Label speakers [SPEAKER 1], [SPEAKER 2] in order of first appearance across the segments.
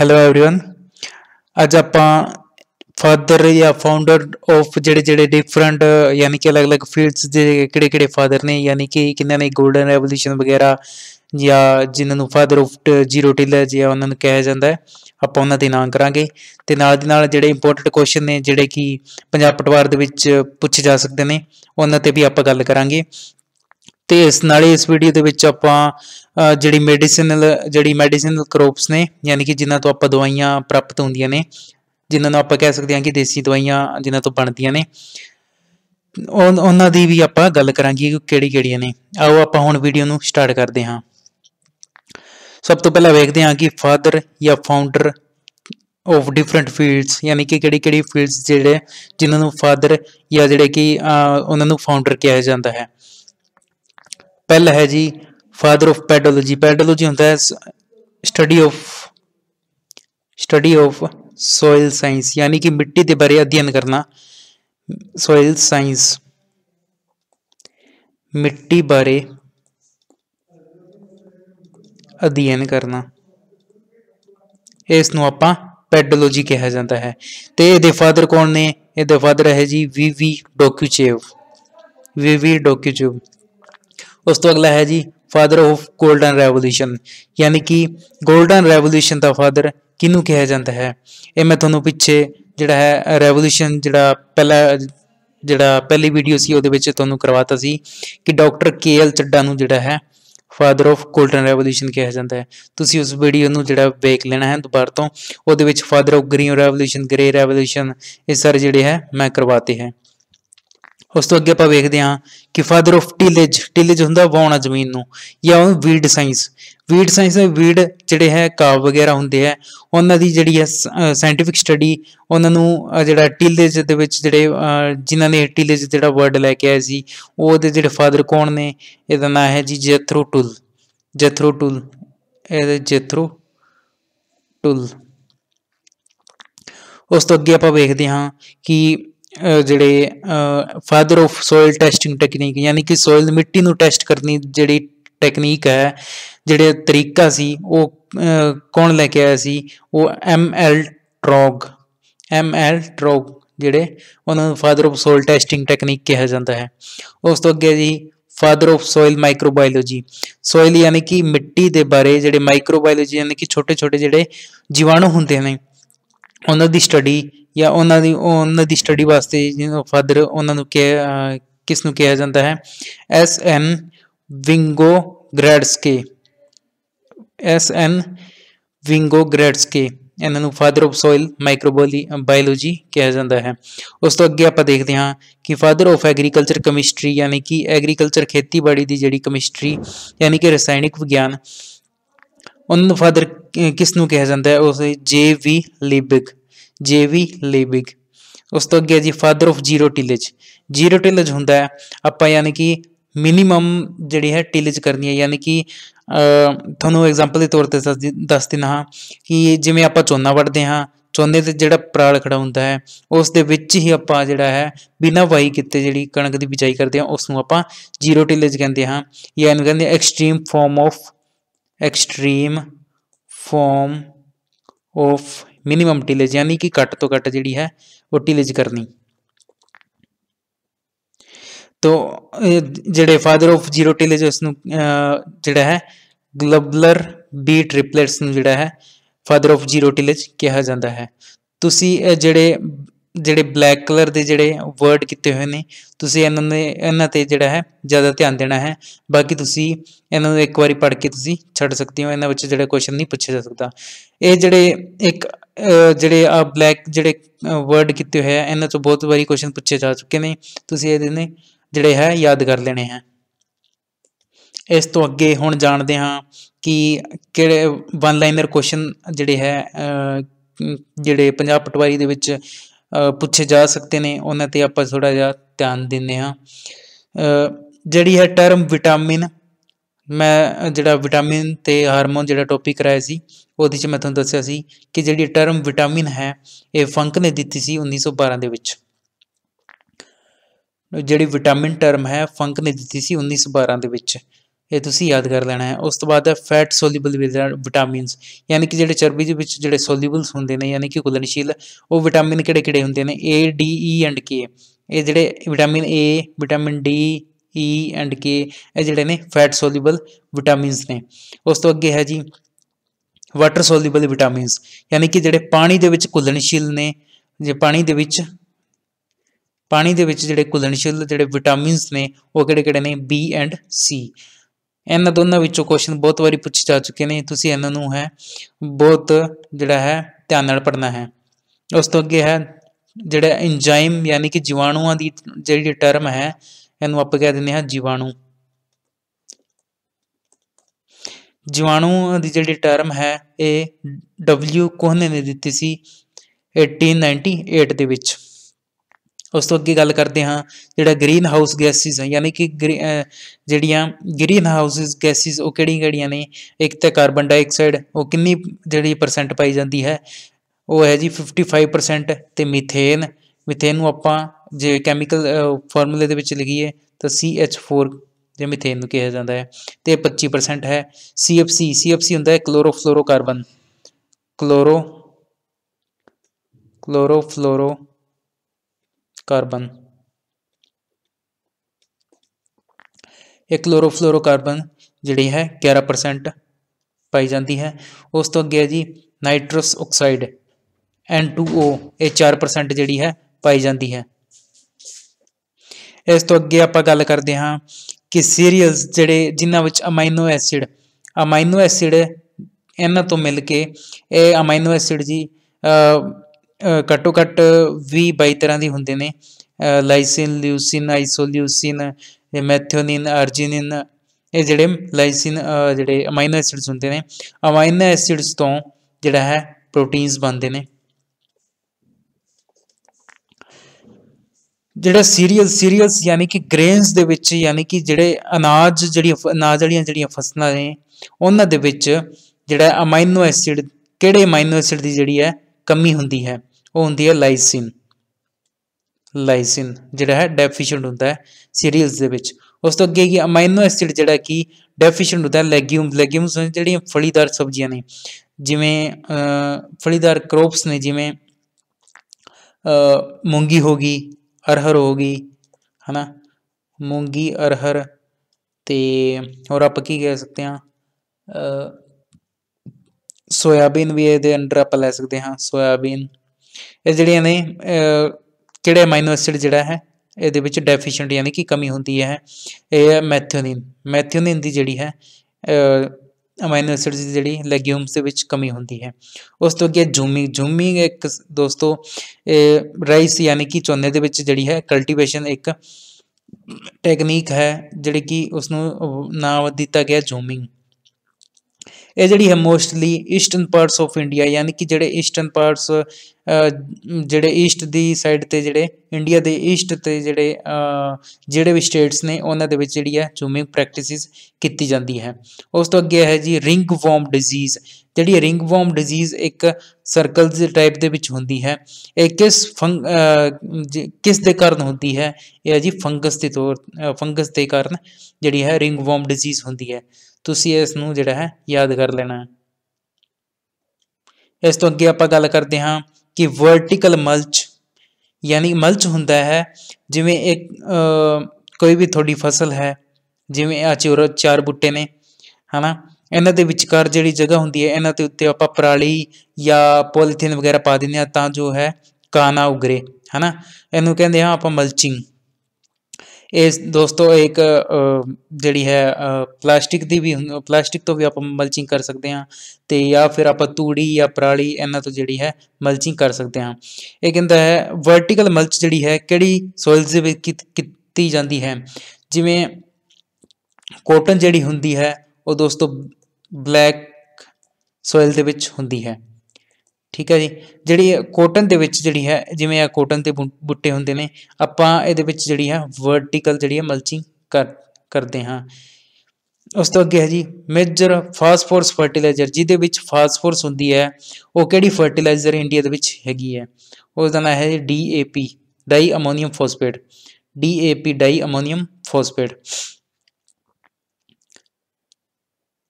[SPEAKER 1] Hello everyone ਅੱਜ ਆਪਾਂ father ਜਾਂ ਫਾਊਂਡਰ ਆਫ ਜਿਹੜੇ ਜਿਹੜੇ ਡਿਫਰੈਂਟ ਯਾਨੀ ਕਿ ਅਲੱਗ-ਅਲੱਗ ਫੀਲਡਸ ਦੇ ਕਿਹੜੇ-ਕਿਹੜੇ ਫਾਦਰ ਨੇ ਯਾਨੀ ਕਿ ਕਿੰਨਾਂ ਨੇ 골ਡਨ ਰੈਵੋਲੂਸ਼ਨ ਵਗੈਰਾ ਜਾਂ ਜਿਨ੍ਹਾਂ ਨੂੰ ਫਾਦਰ ਆਫ ਜ਼ੀਰੋ ਟਿਲਰ ਜਾਂ ਉਹਨਾਂ ਨੂੰ ਕਿਹਾ ਜਾਂਦਾ ਹੈ ਆਪਾਂ ਉਹਨਾਂ ਦੇ ਨਾਮ ਕਰਾਂਗੇ ਤੇ ਨਾਲ ਦੀ ਨਾਲ ਜਿਹੜੇ ਇੰਪੋਰਟੈਂਟ ਕੁਐਸਚਨ ਨੇ ਜਿਹੜੇ ਕਿ ਪੰਜਾਬ ਪਟਵਾਰ ਦੇ ਵਿੱਚ ਪੁੱਛੇ ਜਾ ਸਕਦੇ ਨੇ ਉਹਨਾਂ ਤੇ ਵੀ ਆਪਾਂ ਗੱਲ ਕਰਾਂਗੇ ਤੇ ਇਸ ਨਾਲੇ ਇਸ ਵੀਡੀਓ ਦੇ ਵਿੱਚ ਆਪਾਂ ਜਿਹੜੀ ਮੈਡੀਸਿਨਲ ਜਿਹੜੀ ਮੈਡੀਸਿਨਲ ਕਰੋਪਸ ਨੇ ਯਾਨੀ ਕਿ ਜਿਨ੍ਹਾਂ ਤੋਂ ਆਪਾਂ ਦਵਾਈਆਂ ਪ੍ਰਾਪਤ ਹੁੰਦੀਆਂ ਨੇ ਜਿਨ੍ਹਾਂ ਨੂੰ ਆਪਾਂ ਕਹਿ ਸਕਦੇ ਹਾਂ ਕਿ ਦੇਸੀ ਦਵਾਈਆਂ ਜਿਨ੍ਹਾਂ ਤੋਂ ਬਣਦੀਆਂ ਨੇ ਉਹਨਾਂ ਦੀ ਵੀ ਆਪਾਂ ਗੱਲ ਕਰਾਂਗੇ ਕਿ ਕਿਹੜੀ-ਕਿਹੜੀਆਂ ਨੇ ਆਓ ਆਪਾਂ ਹੁਣ ਵੀਡੀਓ ਨੂੰ ਸਟਾਰਟ ਕਰਦੇ ਹਾਂ ਸਭ ਤੋਂ ਪਹਿਲਾਂ ਵੇਖਦੇ ਹਾਂ ਕਿ ਫਾਦਰ ਜਾਂ ਫਾਊਂਡਰ ਆਫ ਡਿਫਰੈਂਟ ਫੀਲਡਸ ਯਾਨੀ ਕਿ ਕਿਹੜੀ-ਕਿਹੜੀ ਫੀਲਡਸ ਜਿਹੜੇ ਜਿਨ੍ਹਾਂ ਨੂੰ ਫਾਦਰ ਜਾਂ ਜਿਹੜੇ ਕਿ ਉਹਨਾਂ ਨੂੰ ਫਾਊਂਡਰ ਕਿਹਾ ਜਾਂਦਾ ਹੈ ਪਹਿਲਾ ਹੈ ਜੀ ਫਾਦਰ ਆਫ ਪੈਡੋਲੋਜੀ ਪੈਡੋਲੋਜੀ ਹੁੰਦਾ ਹੈ study of study of soil science ਯਾਨੀ ਕਿ ਮਿੱਟੀ ਦੇ ਬਾਰੇ ਅਧਿਐਨ ਕਰਨਾ ਸੋਇਲ ਸਾਇੰਸ ਮਿੱਟੀ ਬਾਰੇ ਅਧਿਐਨ ਕਰਨਾ ਇਸ ਨੂੰ ਆਪਾਂ ਪੈਡੋਲੋਜੀ ਕਿਹਾ ਜਾਂਦਾ ਹੈ ਤੇ ਇਹਦੇ ਫਾਦਰ ਕੌਣ ਨੇ ਇਹਦੇ ਫਾਦਰ ਹੈ ਜੀ ਵੀ ਵੀ ਡੋਕੂਚੇਵ ਵੀ ਵੀ ਡੋਕੂਚੇਵ ਉਸ ਤੋਂ ਅਗਲਾ ਹੈ ਜੀ ਫਾਦਰ ਆਫ 골ਡਨ ਰੈਵੋਲੂਸ਼ਨ ਯਾਨੀ ਕਿ 골ਡਨ ਰੈਵੋਲੂਸ਼ਨ ਦਾ ਫਾਦਰ ਕਿਹਨੂੰ ਕਿਹਾ ਜਾਂਦਾ ਹੈ ਇਹ ਮੈਂ ਤੁਹਾਨੂੰ ਪਿੱਛੇ ਜਿਹੜਾ ਹੈ ਰੈਵੋਲੂਸ਼ਨ ਜਿਹੜਾ ਪਹਿਲਾ ਜਿਹੜਾ ਪਹਿਲੀ ਵੀਡੀਓ ਸੀ ਉਹਦੇ ਵਿੱਚ ਤੁਹਾਨੂੰ ਕਰਵਾਤਾ ਸੀ ਕਿ ਡਾਕਟਰ ਕੇ ਐਲ ਚੱਡਾ ਨੂੰ ਜਿਹੜਾ ਹੈ ਫਾਦਰ ਆਫ 골ਡਨ ਰੈਵੋਲੂਸ਼ਨ ਕਿਹਾ ਜਾਂਦਾ ਹੈ ਤੁਸੀਂ ਉਸ ਵੀਡੀਓ ਨੂੰ ਜਿਹੜਾ ਵੇਖ ਲੈਣਾ ਹੈ ਦੁਬਾਰ ਤੋਂ ਉਹਦੇ ਵਿੱਚ father of green revolution grey revolution ਇਹ ਸਾਰੇ ਜਿਹੜੇ ਹੈ ਮੈਂ ਕਰਵਾਤੇ ਹੈ ਉਸ ਤੋਂ ਅੱਗੇ ਆਪਾਂ ਵੇਖਦੇ ਹਾਂ ਕਿ ਫਾਦਰ ਆਫ ਟਿਲੇਜ ਟਿਲੇਜ ਹੁੰਦਾ ਵਾਉਣਾ ਜ਼ਮੀਨ ਨੂੰ ਜਾਂ ਉਹ ਵੀਡ ਸਾਇੰਸ ਵੀਡ ਸਾਇੰਸ ਦੇ ਵੀਡ ਜਿਹੜੇ ਹੈ ਕਾਵ ਵਗੈਰਾ ਹੁੰਦੇ ਹੈ ਉਹਨਾਂ ਦੀ ਜਿਹੜੀ ਹੈ ਸਾਇੰਟਿਫਿਕ ਸਟੱਡੀ ਉਹਨਾਂ ਨੂੰ ਜਿਹੜਾ ਟਿਲੇਜ ਦੇ ਵਿੱਚ ਜਿਹੜੇ ਜਿਨ੍ਹਾਂ ਨੇ ਟਿਲੇਜ ਜਿਹੜਾ ਵਰਡ ਲੈ ਕੇ ਆਏ ਸੀ ਉਹਦੇ ਜਿਹੜੇ ਫਾਦਰ ਕੌਣ ਨੇ ਇਹਦਾ ਨਾਮ ਹੈ ਜੀ ਜੈਥਰੋ ਟੁਲ ਜੈਥਰੋ ਟੁਲ ਇਹਦੇ ਜੈਥਰੋ ਟੁਲ ਉਸ ਤੋਂ ਅੱਗੇ ਆਪਾਂ ਵੇਖਦੇ ਹਾਂ ਕਿ ਜਿਹੜੇ father of soil testing technique ਯਾਨੀ ਕਿ ਸੋਇਲ ਮਿੱਟੀ ਨੂੰ ਟੈਸਟ ਕਰਨੀ ਜਿਹੜੀ ਟੈਕਨੀਕ ਹੈ ਜਿਹੜੇ ਤਰੀਕਾ ਸੀ ਉਹ ਕੌਣ ਲੈ ਕੇ ਆਇਆ ਸੀ ਉਹ M L Truog M L Truog ਜਿਹੜੇ ਉਹਨਾਂ ਨੂੰ father of soil testing technique ਕਿਹਾ ਜਾਂਦਾ ਹੈ ਉਸ ਤੋਂ ਅੱਗੇ ਜੀ father of soil microbiology soil ਯਾਨੀ ਕਿ ਮਿੱਟੀ ਦੇ ਬਾਰੇ ਜਿਹੜੇ ਮਾਈਕਰੋਬਾਇਓਲੋਜੀ ਯਾਨੀ ਕਿ ਛੋਟੇ ਛੋਟੇ ਜਿਹੜੇ ਜੀਵਾਣੂ ਹੁੰਦੇ ਨੇ ਉਹਨਾਂ ਦੀ ਸਟੱਡੀ ਜਾਂ ਉਹਨਾਂ ਦੀ ਉਹਨਾਂ ਦੀ ਸਟੱਡੀ ਵਾਸਤੇ ਜਿਹਨੂੰ ਫਾਦਰ ਉਹਨਾਂ ਨੂੰ ਕਿਸ ਨੂੰ ਕਿਹਾ ਜਾਂਦਾ ਹੈ S N ਵਿੰਗੋ ਵਿੰਗੋਗ੍ਰੈਡਸਕੇ S N ਵਿੰਗੋ Winogradsky ਇਹਨਾਂ ਨੂੰ father of soil microbiology ਕਿਹਾ ਜਾਂਦਾ ਹੈ ਉਸ ਤੋਂ ਅੱਗੇ ਆਪਾਂ ਦੇਖਦੇ ਹਾਂ ਕਿ ਫਾਦਰ ਆਫ ਐਗਰੀਕਲਚਰ ਕੈਮਿਸਟਰੀ ਯਾਨੀ ਕਿ ਐਗਰੀਕਲਚਰ ਖੇਤੀਬਾੜੀ ਦੀ ਜਿਹੜੀ ਕੈਮਿਸਟਰੀ ਯਾਨੀ ਕਿ ਰਸਾਇਣਿਕ ਵਿਗਿਆਨ ਉਹਨਾਂ ਨੂੰ ਫਾਦਰ ਕਿਸ ਨੂੰ ਕਿਹਾ ਜਾਂਦਾ ਹੈ ਉਸ ਜੇ ਵੀ ਲਿਬਿਕ ਜੇਵੀ ਲੀਬਿਗ ਉਸ ਤੋਂ ਅੱਗੇ ਜੀ father of zero tillage zero tillage ਹੁੰਦਾ ਹੈ ਆਪਾਂ ਯਾਨੀ ਕਿ ਮਿਨੀਮਮ ਜਿਹੜੀ ਹੈ ਟਿਲੇਜ ਕਰਨੀ ਹੈ ਯਾਨੀ ਕਿ ਤੁਹਾਨੂੰ ਐਗਜ਼ਾਮਪਲ ਦੇ ਤੌਰ ਤੇ ਦੱਸ ਦਿੰਦਾ ਹਾਂ ਕਿ ਜਿਵੇਂ ਆਪਾਂ ਚੋਨਾ ਵੱਢਦੇ ਹਾਂ ਚੋਨੇ ਤੇ ਜਿਹੜਾ ਪਰਾਲ ਖੜਾ ਹੁੰਦਾ ਹੈ ਉਸ ਦੇ ਵਿੱਚ ਹੀ ਆਪਾਂ ਜਿਹੜਾ ਹੈ ਬਿਨਾਂ ਵਾਈ ਕੀਤੇ ਜਿਹੜੀ ਕਣਕ ਦੀ ਬਿਜਾਈ ਕਰਦੇ ਹਾਂ ਉਸ ਨੂੰ ਆਪਾਂ ਜ਼ੀਰੋ ਟਿਲੇਜ ਕਹਿੰਦੇ ਹਾਂ ਜਾਂ ਇਹਨੂੰ ਕਹਿੰਦੇ extreme form of extreme form of minimum tillage ਯਾਨੀ ਕਿ ਘੱਟ ਤੋਂ ਘੱਟ ਜਿਹੜੀ ਹੈ ਉਹ ਟਿਲੇਜ ਕਰਨੀ ਤੋਂ ਜਿਹੜੇ ਫਾਦਰ ਆਫ ਜ਼ੀਰੋ ਟਿਲੇਜ ਉਸ ਨੂੰ ਜਿਹੜਾ ਹੈ ਗਲੋਬਲਰ ਬੀ ਟ੍ਰਿਪਲੇਟਸ ਨੂੰ ਜਿਹੜਾ ਹੈ ਫਾਦਰ ਆਫ ਜ਼ੀਰੋ ਟਿਲੇਜ ਕਿਹਾ ਜਾਂਦਾ ਹੈ ਤੁਸੀਂ ਜਿਹੜੇ ਜਿਹੜੇ ਬਲੈਕ ਕਲਰ ਦੇ ਜਿਹੜੇ ਵਰਡ ਕੀਤੇ ਹੋਏ ਨੇ ਤੁਸੀਂ ਇਹਨਾਂ ਦੇ ਇਹਨਾਂ ਤੇ ਜਿਹੜਾ ਹੈ ਜ਼ਿਆਦਾ ਧਿਆਨ ਦੇਣਾ ਹੈ ਬਾਕੀ ਤੁਸੀਂ ਇਹਨਾਂ ਨੂੰ ਇੱਕ ਵਾਰੀ ਪੜ੍ਹ ਕੇ ਤੁਸੀਂ ਛੱਡ ਸਕਦੇ ਹੋ ਇਹਨਾਂ ਵਿੱਚ ਜਿਹੜੇ ਕੁਐਸਚਨ ਨਹੀਂ ਪੁੱਛੇ ਜਾ ਸਕਦਾ ਇਹ ਜਿਹੜੇ ਇੱਕ ਜਿਹੜੇ ਆ ਬਲੈਕ ਜਿਹੜੇ ਵਰਡ ਕੀਤੇ ਹੋਏ ਆ ਇਹਨਾਂ ਤੋਂ ਬਹੁਤ ਵਾਰੀ ਕੁਐਸਚਨ ਪੁੱਛੇ ਜਾ ਚੁੱਕੇ ਨੇ ਤੁਸੀਂ ਇਹਦੇ ਨੇ ਜਿਹੜੇ ਹੈ ਯਾਦ ਕਰ ਲੈਣੇ ਹੈ ਇਸ ਤੋਂ ਅੱਗੇ ਹੁਣ ਜਾਣਦੇ ਹਾਂ ਕਿ ਕਿਹੜੇ ਵਨ ਲਾਈਨਰ ਕੁਐਸਚਨ ਜਿਹੜੇ ਹੈ ਜਿਹੜੇ ਪੰਜਾਬ ਪਟਵਾਰੀ ਦੇ ਵਿੱਚ ਪੁੱਛੇ ਜਾ ਸਕਦੇ ਨੇ ਉਹਨਾਂ ਤੇ ਆਪਾਂ ਥੋੜਾ ਜਿਹਾ ਧਿਆਨ ਦਿੰਨੇ ਆ ਜਿਹੜੀ ਹੈ ਟਰਮ ਵਿਟਾਮਿਨ ਮੈਂ ਜਿਹੜਾ ਵਿਟਾਮਿਨ ਤੇ ਹਾਰਮੋਨ ਜਿਹੜਾ ਟੌਪਿਕ ਕਰਾਇਆ ਸੀ ਉਹਦੇ 'ਚ ਮੈਂ ਤੁਹਾਨੂੰ ਦੱਸਿਆ ਸੀ ਕਿ ਜਿਹੜੀ ਟਰਮ ਵਿਟਾਮਿਨ ਹੈ ਇਹ ਫੰਕ ਨੇ ਦਿੱਤੀ ਸੀ 1912 ਦੇ ਵਿੱਚ ਜਿਹੜੀ ਵਿਟਾਮਿਨ ਟਰਮ ਹੈ ਫੰਕ ਨੇ ਦਿੱਤੀ ਸੀ 1912 ਦੇ ਵਿੱਚ ਇਹ ਤੁਸੀਂ ਯਾਦ ਕਰ ਲੈਣਾ ਹੈ ਉਸ ਤੋਂ ਬਾਅਦ ਹੈ ਫੈਟ ਸੋਲਿਬਲ ਵਿਟਾਮਿਨਸ ਯਾਨੀ ਕਿ ਜਿਹੜੇ ਚਰਬੀ ਦੇ ਵਿੱਚ ਜਿਹੜੇ ਸੋਲਿਬਲਸ ਹੁੰਦੇ ਨੇ ਯਾਨੀ ਕਿ ਘੁਲਣਸ਼ੀਲ ਉਹ ਵਿਟਾਮਿਨ ਕਿਹੜੇ-ਕਿਹੜੇ ਹੁੰਦੇ ਨੇ A D E and K ਇਹ ਜਿਹੜੇ vitamin A vitamin D E and K ਇਹ ਜਿਹੜੇ ਨੇ ਫੈਟ ਸੋਲਿਬਲ ਵਿਟਾਮਿਨਸ ਨੇ ਉਸ ਤੋਂ ਅੱਗੇ ਹੈ ਜੀ ਵਾਟਰ ਸੋਲਿਬਲ ਵਿਟਾਮਿਨਸ ਯਾਨੀ ਕਿ ਜਿਹੜੇ ਪਾਣੀ ਦੇ ਵਿੱਚ ਘੁਲਣਸ਼ੀਲ ਨੇ ਜੇ ਪਾਣੀ ਦੇ ਵਿੱਚ ਪਾਣੀ ਦੇ ਵਿੱਚ ਜਿਹੜੇ ਘੁਲਣਸ਼ੀਲ ਜਿਹੜੇ ਵਿਟਾਮਿਨਸ ਨੇ ਉਹ ਕਿਹੜੇ-ਕਿਹੜੇ ਨੇ B ਐਂਡ C ਇਹਨਾਂ ਦੋਨਾਂ ਵਿੱਚੋਂ ਕੁਐਸਚਨ ਬਹੁਤ ਵਾਰੀ ਪੁੱਛੇ ਜਾ ਚੁੱਕੇ ਨੇ ਤੁਸੀਂ ਇਹਨਾਂ ਨੂੰ ਹੈ ਬਹੁਤ ਜਿਹੜਾ ਹੈ ਧਿਆਨ ਨਾਲ ਪੜ੍ਹਨਾ ਹੈ ਉਸ ਤੋਂ ਅੱਗੇ ਹੈ ਜਿਹੜਾ ਐਂਜ਼ਾਈਮ ਯਾਨੀ ਕਿ ਜੀਵਾਣੂਆਂ ਦੀ ਜਿਹੜੀ ਟਰਮ ਹੈ ਇਹਨੂੰ ਆਪਾਂ ਕਹਿ ਦਿੰਦੇ ਹਾਂ ਜੀਵਾਣੂ ਜੀਵਾਣੂ ਦੀ ਜਿਹੜੀ ਟਰਮ ਹੈ ਇਹ ਡਬਲਯੂ ਕੋਹਨੇ ਨੇ ਦਿੱਤੀ ਸੀ 1898 ਦੇ ਵਿੱਚ ਉਸ ਤੋਂ ਅੱਗੇ ਗੱਲ ਕਰਦੇ ਹਾਂ ਜਿਹੜਾ ਗ੍ਰੀਨ ਹਾਊਸ ਗੈਸਿਸ ਹੈ ਯਾਨੀ ਕਿ ਜਿਹੜੀਆਂ ਗ੍ਰੀਨ ਹਾਊਸ ਗੈਸਿਸ ਉਹ ਕਿਹੜੀਆਂ ਕਿਹੜੀਆਂ ਨੇ ਇੱਕ ਤਾਂ ਕਾਰਬਨ ਡਾਈਆਕਸਾਈਡ ਉਹ ਕਿੰਨੀ ਜਿਹੜੀ ਪਰਸੈਂਟ ਪਾਈ ਜਾਂਦੀ ਹੈ ਉਹ ਹੈ ਜੀ 55% ਤੇ ਮੀਥੇਨ ਮੀਥੇਨ ਨੂੰ ਆਪਾਂ ਜੇ ਕੈਮੀਕਲ ਫਾਰਮੂਲੇ ਦੇ ਵਿੱਚ ਲਿਖੀਏ ਤਾਂ CH4 ਜੇ ਮੀਥੇਨ ਨੂੰ ਕਿਹਾ ਜਾਂਦਾ ਹੈ ਤੇ 25% ਹੈ CFC CFC ਹੁੰਦਾ ਹੈ ਕਲੋਰੋਫਲੋਰੋਕਾਰਬਨ ਕਲੋਰੋ ਕਲੋਰੋਫਲੋਰੋ ਕਾਰਬਨ ਇਹ ਕਲੋਰੋਫਲੋਰੋਕਾਰਬਨ ਜਿਹੜੀ ਹੈ 11% ਪਾਈ ਜਾਂਦੀ ਹੈ ਉਸ ਤੋਂ ਅੱਗੇ ਹੈ ਜੀ ਨਾਈਟਰਸ ਆਕਸਾਈਡ N2O ਇਹ 4% ਜਿਹੜੀ ਹੈ ਪਾਈ ਜਾਂਦੀ ਹੈ ਇਸ ਤੋਂ ਅੱਗੇ ਆਪਾਂ ਗੱਲ ਕਰਦੇ ਹਾਂ ਕਿ ਸੀਰੀਅਲਸ ਜਿਹੜੇ ਜਿਨ੍ਹਾਂ ਵਿੱਚ ਅਮਾਈਨੋ ਐਸਿਡ ਅਮਾਈਨੋ ਐਸਿਡ ਇਹਨਾਂ ਤੋਂ ਮਿਲ ਕੇ ਇਹ ਅਮਾਈਨੋ ਐਸਿਡ ਜੀ ਘੱਟੋ ਘੱਟ 20 22 ਤਰ੍ਹਾਂ ਦੀ ਹੁੰਦੇ ਨੇ ਲਾਈਸਿਨ ਲਿਊਸਿਨ ਆਈਸੋਲਿਊਸਿਨ ਮੈਥਿਓਨਿਨ ਆਰਜਿਨਿਨ ਇਹ ਜਿਹੜੇ ਲਾਈਸਿਨ ਜਿਹੜੇ ਅਮਾਈਨੋ ਐਸਿਡਸ ਹੁੰਦੇ ਨੇ ਅਮਾਈਨੋ ਐਸਿਡਸ ਤੋਂ ਜਿਹੜਾ ਹੈ ਪ੍ਰੋਟੀਨਸ ਬਣਦੇ ਨੇ ਜਿਹੜਾ ਸੀਰੀਅਲ ਸੀਰੀਅਲਸ ਯਾਨੀ ਕਿ ਗ੍ਰੇਨਸ ਦੇ ਵਿੱਚ ਯਾਨੀ ਕਿ ਜਿਹੜੇ ਅਨਾਜ ਜਿਹੜੀ ਅਨਾਜ ਵਾਲੀਆਂ ਜਿਹੜੀਆਂ ਫਸਲਾਂ ਨੇ ਉਹਨਾਂ ਦੇ ਵਿੱਚ ਜਿਹੜਾ ਅਮਾਈਨੋ ਐਸਿਡ ਕਿਹੜੇ ਅਮਾਈਨੋ ਐਸਿਡ ਦੀ ਜਿਹੜੀ ਹੈ ਕਮੀ ਹੁੰਦੀ ਹੈ ਉਹ ਹੁੰਦੀ ਹੈ ਲਾਈਸਿਨ ਲਾਈਸਿਨ ਜਿਹੜਾ ਹੈ ਡੈਫੀਸ਼ੀਐਂਟ ਹੁੰਦਾ ਹੈ ਸੀਰੀਅਲਸ ਦੇ ਵਿੱਚ ਉਸ ਤੋਂ ਅੱਗੇ ਕੀ ਅਮਾਈਨੋ ਐਸਿਡ ਜਿਹੜਾ ਕੀ ਡੈਫੀਸ਼ੀਐਂਟ ਹੁੰਦਾ ਹੈ ਲੈਗਿਊਮ ਲੈਗਿਊਮਸ ਜਿਹੜੀਆਂ ਫਲੀਦਾਰ ਸਬਜ਼ੀਆਂ ਨੇ ਜਿਵੇਂ ਫਲੀਦਾਰ ਕ੍ਰੋਪਸ ਨੇ ਜਿਵੇਂ ਮੂੰਗੀ ਹੋ ਗਈ ਅਰਹਰ ਹੋ ਗਈ ਹਨਾ ਮੂੰਗੀ ਅਰਹਰ ਤੇ ਹੋਰ ਆਪਾਂ ਕੀ ਕਹਿ ਸਕਦੇ ਹਾਂ ਸੋਇਆਬੀਨ ਵੀ ਇਹਦੇ ਅੰਡਰ ਆਪਾਂ ਲੈ ਸਕਦੇ ਹਾਂ ਸੋਇਆਬੀਨ ਇਹ ਜਿਹੜੀਆਂ ਨੇ ਕਿਹੜੇ ਅਮਾਈਨੋ ਐਸਿਡ ਜਿਹੜਾ ਹੈ ਇਹਦੇ ਵਿੱਚ ਡੈਫੀਸ਼ੀਐਂਟ ਯਾਨੀ ਕਿ ਕਮੀ ਹੁੰਦੀ ਹੈ ਇਹ ਹੈ ਮੈਥਿਓਨਿਨ ਮੈਥਿਓਨਿਨ ਦੀ ਜਿਹੜੀ ਹੈ ਅਮਾਈਨੋ ਐਸਿਡਸ ਦੀ ਜਿਹੜੀ ਲੈਗਿਊਮਸ ਦੇ ਵਿੱਚ ਕਮੀ ਹੁੰਦੀ ਹੈ ਉਸ ਤੋਂ ਅੱਗੇ ਜੂਮਿੰਗ ਜੂਮਿੰਗ ਇੱਕ ਦੋਸਤੋ ਰਾਈਸ ਯਾਨੀ ਕਿ ਚੋਨੇ ਦੇ ਵਿੱਚ ਜਿਹੜੀ ਹੈ ਕਲਟੀਵੇਸ਼ਨ ਇੱਕ ਟੈਕਨੀਕ ਹੈ ਜਿਹੜੀ ਕਿ ਉਸ ਨੂੰ ਨਾਮ ਦਿੱਤਾ ਗਿਆ ਜੂਮਿੰਗ ਇਹ ਜਿਹੜੀ ਹੈ mostly eastern parts of India ਯਾਨੀ ਕਿ ਜਿਹੜੇ ਈਸਟਰਨ ਪਾਰਟਸ ਜਿਹੜੇ ਈਸਟ ਦੀ ਸਾਈਡ ਤੇ ਜਿਹੜੇ ਇੰਡੀਆ ਦੇ ਈਸਟ ਤੇ ਜਿਹੜੇ ਜਿਹੜੇ ਵੀ ਸਟੇਟਸ ਨੇ ਉਹਨਾਂ ਦੇ ਵਿੱਚ ਜਿਹੜੀ ਹੈ ਚੂਮਿੰਗ ਪ੍ਰੈਕਟਿਸਿਸ ਕੀਤੀ ਜਾਂਦੀ ਹੈ ਉਸ ਤੋਂ ਅੱਗੇ ਹੈ ਜੀ ਰਿੰਗ ਵਾਰਮ ਡਿਜ਼ੀਜ਼ ਜਿਹੜੀ ਰਿੰਗ ਵਾਰਮ ਡਿਜ਼ੀਜ਼ ਇੱਕ ਸਰਕਲ ਦੇ ਟਾਈਪ ਦੇ ਵਿੱਚ ਹੁੰਦੀ ਹੈ ਇਹ ਕਿਸ ਕਿਸ ਦੇ ਕਾਰਨ ਹੁੰਦੀ ਹੈ ਇਹ ਹੈ ਜੀ ਫੰਗਸ ਦੇ ਤੌਰ ਫੰਗਸ ਦੇ ਕਾਰਨ ਜਿਹੜੀ ਹੈ ਰਿੰਗ ਵਾਰਮ ਡਿਜ਼ੀਜ਼ ਹੁੰਦੀ ਹੈ ਤੁਸੀਂ ਇਸ ਨੂੰ ਜਿਹੜਾ ਹੈ ਯਾਦ ਕਰ ਲੈਣਾ ਇਸ ਤੋਂ ਅੱਗੇ ਆਪਾਂ ਗੱਲ ਕਰਦੇ ਹਾਂ ਕਿ ਵਰਟੀਕਲ ਮਲਚ ਯਾਨੀ ਮਲਚ ਹੁੰਦਾ ਹੈ ਜਿਵੇਂ ਇੱਕ ਕੋਈ ਵੀ ਤੁਹਾਡੀ ਫਸਲ ਹੈ ਜਿਵੇਂ ਆ ਚੋਰ ਚਾਰ ਬੁੱਟੇ ਨੇ ਹਨਾ ਇਹਨਾਂ ਦੇ ਵਿਚਕਾਰ ਜਿਹੜੀ ਜਗ੍ਹਾ ਹੁੰਦੀ ਹੈ ਇਹਨਾਂ ਦੇ ਉੱਤੇ ਆਪਾਂ ਪਰਾਲੀ ਜਾਂ ਪੋਲੀਥੀਨ ਵਗੈਰਾ ਪਾ ਦਿੰਦੇ ਆ ਤਾਂ ਜੋ ਹੈ ਕਾਣਾ ਉਗਰੇ ਹਨਾ ਇਹਨੂੰ ਕਹਿੰਦੇ ਆ ਆਪਾਂ ਮਲਚਿੰਗ ਇਹ ਦੋਸਤੋ ਇੱਕ ਜਿਹੜੀ ਹੈ ਪਲਾਸਟਿਕ ਦੀ ਵੀ ਪਲਾਸਟਿਕ ਤੋਂ ਵੀ ਆਪਾਂ ਮਲਚਿੰਗ ਕਰ ਸਕਦੇ ਹਾਂ ਤੇ ਜਾਂ ਫਿਰ ਆਪਾਂ ਤੂੜੀ ਜਾਂ ਪਰਾਲੀ ਇਹਨਾਂ ਤੋਂ ਜਿਹੜੀ ਹੈ ਮਲਚਿੰਗ ਕਰ ਸਕਦੇ ਹਾਂ ਇਹ ਕਹਿੰਦਾ ਹੈ ਵਰਟੀਕਲ ਮਲਚ ਜਿਹੜੀ ਹੈ ਕਿਹੜੀ ਸੋਇਲ ਦੇ ਵਿੱਚ ਕੀਤੀ ਜਾਂਦੀ ਹੈ ਜਿਵੇਂ ਕੋਟਨ ਜਿਹੜੀ ਹੁੰਦੀ ਹੈ ਉਹ ਦੋਸਤੋ ਬਲੈਕ ਸੋਇਲ ਦੇ ਵਿੱਚ ਹੁੰਦੀ ਹੈ ਠੀਕ ਹੈ ਜੀ ਜਿਹੜੀ ਕੋਟਨ ਦੇ ਵਿੱਚ ਜਿਹੜੀ ਹੈ ਜਿਵੇਂ ਆ ਕੋਟਨ ਤੇ ਬੁੱਟੇ ਹੁੰਦੇ ਨੇ ਆਪਾਂ ਇਹਦੇ ਵਿੱਚ ਜਿਹੜੀ ਹੈ ਵਰਟੀਕਲ ਜਿਹੜੀ ਹੈ ਮਲਚਿੰਗ ਕਰ ਕਰਦੇ ਹਾਂ ਉਸ ਤੋਂ ਅੱਗੇ ਹੈ ਜੀ ਮੇਜਰ ਫਾਸਫੋਰਸ ਫਰਟੀਲਾਈਜ਼ਰ ਜਿਹਦੇ ਵਿੱਚ ਫਾਸਫੋਰਸ ਹੁੰਦੀ ਹੈ ਉਹ ਕਿਹੜੀ ਫਰਟੀਲਾਈਜ਼ਰ ਇੰਡੀਆ ਦੇ ਵਿੱਚ ਹੈਗੀ ਹੈ ਉਸ ਦਾ ਨਾਮ ਹੈ DAP di ammonium phosphate DAP di ammonium phosphate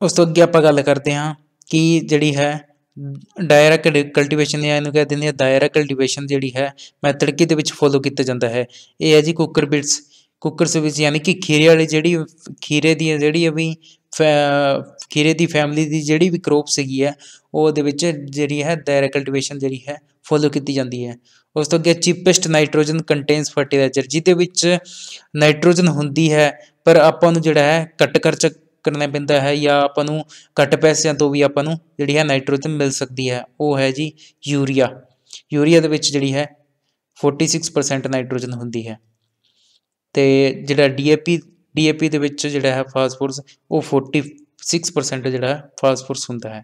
[SPEAKER 1] ਉਸ ਤੋਂ ਅੱਗੇ ਆਪਾਂ ਗੱਲ ਕਰਦੇ ਹਾਂ ਕਿ ਜਿਹੜੀ ਹੈ ਡਾਇਰੈਕਟ ਕਲਟੀਵੇਸ਼ਨ ਜਾਂ ਇਹਨੂੰ ਕਹਿੰਦੇ ਨੇ ਆ ਦਾਇਰਾ ਕਲਟੀਵੇਸ਼ਨ ਜਿਹੜੀ ਹੈ ਮੈਥਡ ਦੇ ਵਿੱਚ ਫੋਲੋ ਕੀਤਾ ਜਾਂਦਾ ਹੈ ਇਹ ਹੈ ਜੀ ਕੁੱਕਰ ਬਿਟਸ ਕੁੱਕਰ ਸਵਿਚ ਯਾਨੀ ਕਿ ਖੀਰੇ ਵਾਲੀ ਜਿਹੜੀ ਖੀਰੇ ਦੀ ਜਿਹੜੀ ਵੀ ਖੀਰੇ ਦੀ ਫੈਮਿਲੀ ਦੀ ਜਿਹੜੀ ਵੀ ਕ੍ਰੋਪ ਸੀਗੀ ਹੈ ਉਹਦੇ ਵਿੱਚ ਜਿਹੜੀ ਹੈ ਦਾਇਰਾ ਕਲਟੀਵੇਸ਼ਨ ਜਿਹੜੀ ਹੈ ਫੋਲੋ ਕੀਤੀ ਜਾਂਦੀ ਹੈ ਉਸ ਤੋਂ ਅੱਗੇ ਚੀਪੈਸਟ ਨਾਈਟ੍ਰੋਜਨ ਕੰਟੇਨਸ ਫਰਟੀਲਾਈਜ਼ਰ ਜਿਹਦੇ ਵਿੱਚ ਨਾਈਟ੍ਰੋਜਨ ਹੁੰਦੀ ਹੈ ਪਰ ਆਪਾਂ ਨੂੰ ਜਿਹੜਾ ਹੈ ਘੱਟ ਖਰਚ ਕਰਨਾ ਪੈਂਦਾ ਹੈ ਜਾਂ ਆਪਾਂ ਨੂੰ ਘੱਟ ਪੈਸਿਆਂ ਤੋਂ ਵੀ ਆਪਾਂ ਨੂੰ ਜਿਹੜੀ ਹੈ ਨਾਈਟ੍ਰੋਜਨ ਮਿਲ ਸਕਦੀ ਹੈ ਉਹ ਹੈ ਜੀ ਯੂਰੀਆ ਯੂਰੀਆ ਦੇ ਵਿੱਚ ਜਿਹੜੀ ਹੈ 46% ਨਾਈਟ੍ਰੋਜਨ ਹੁੰਦੀ ਹੈ ਤੇ ਜਿਹੜਾ ਡੀਏਪੀ ਡੀਏਪੀ ਦੇ ਵਿੱਚ ਜਿਹੜਾ ਹੈ ਫਾਸਫੋਰਸ ਉਹ 46% ਜਿਹੜਾ ਫਾਸਫੋਰਸ ਹੁੰਦਾ ਹੈ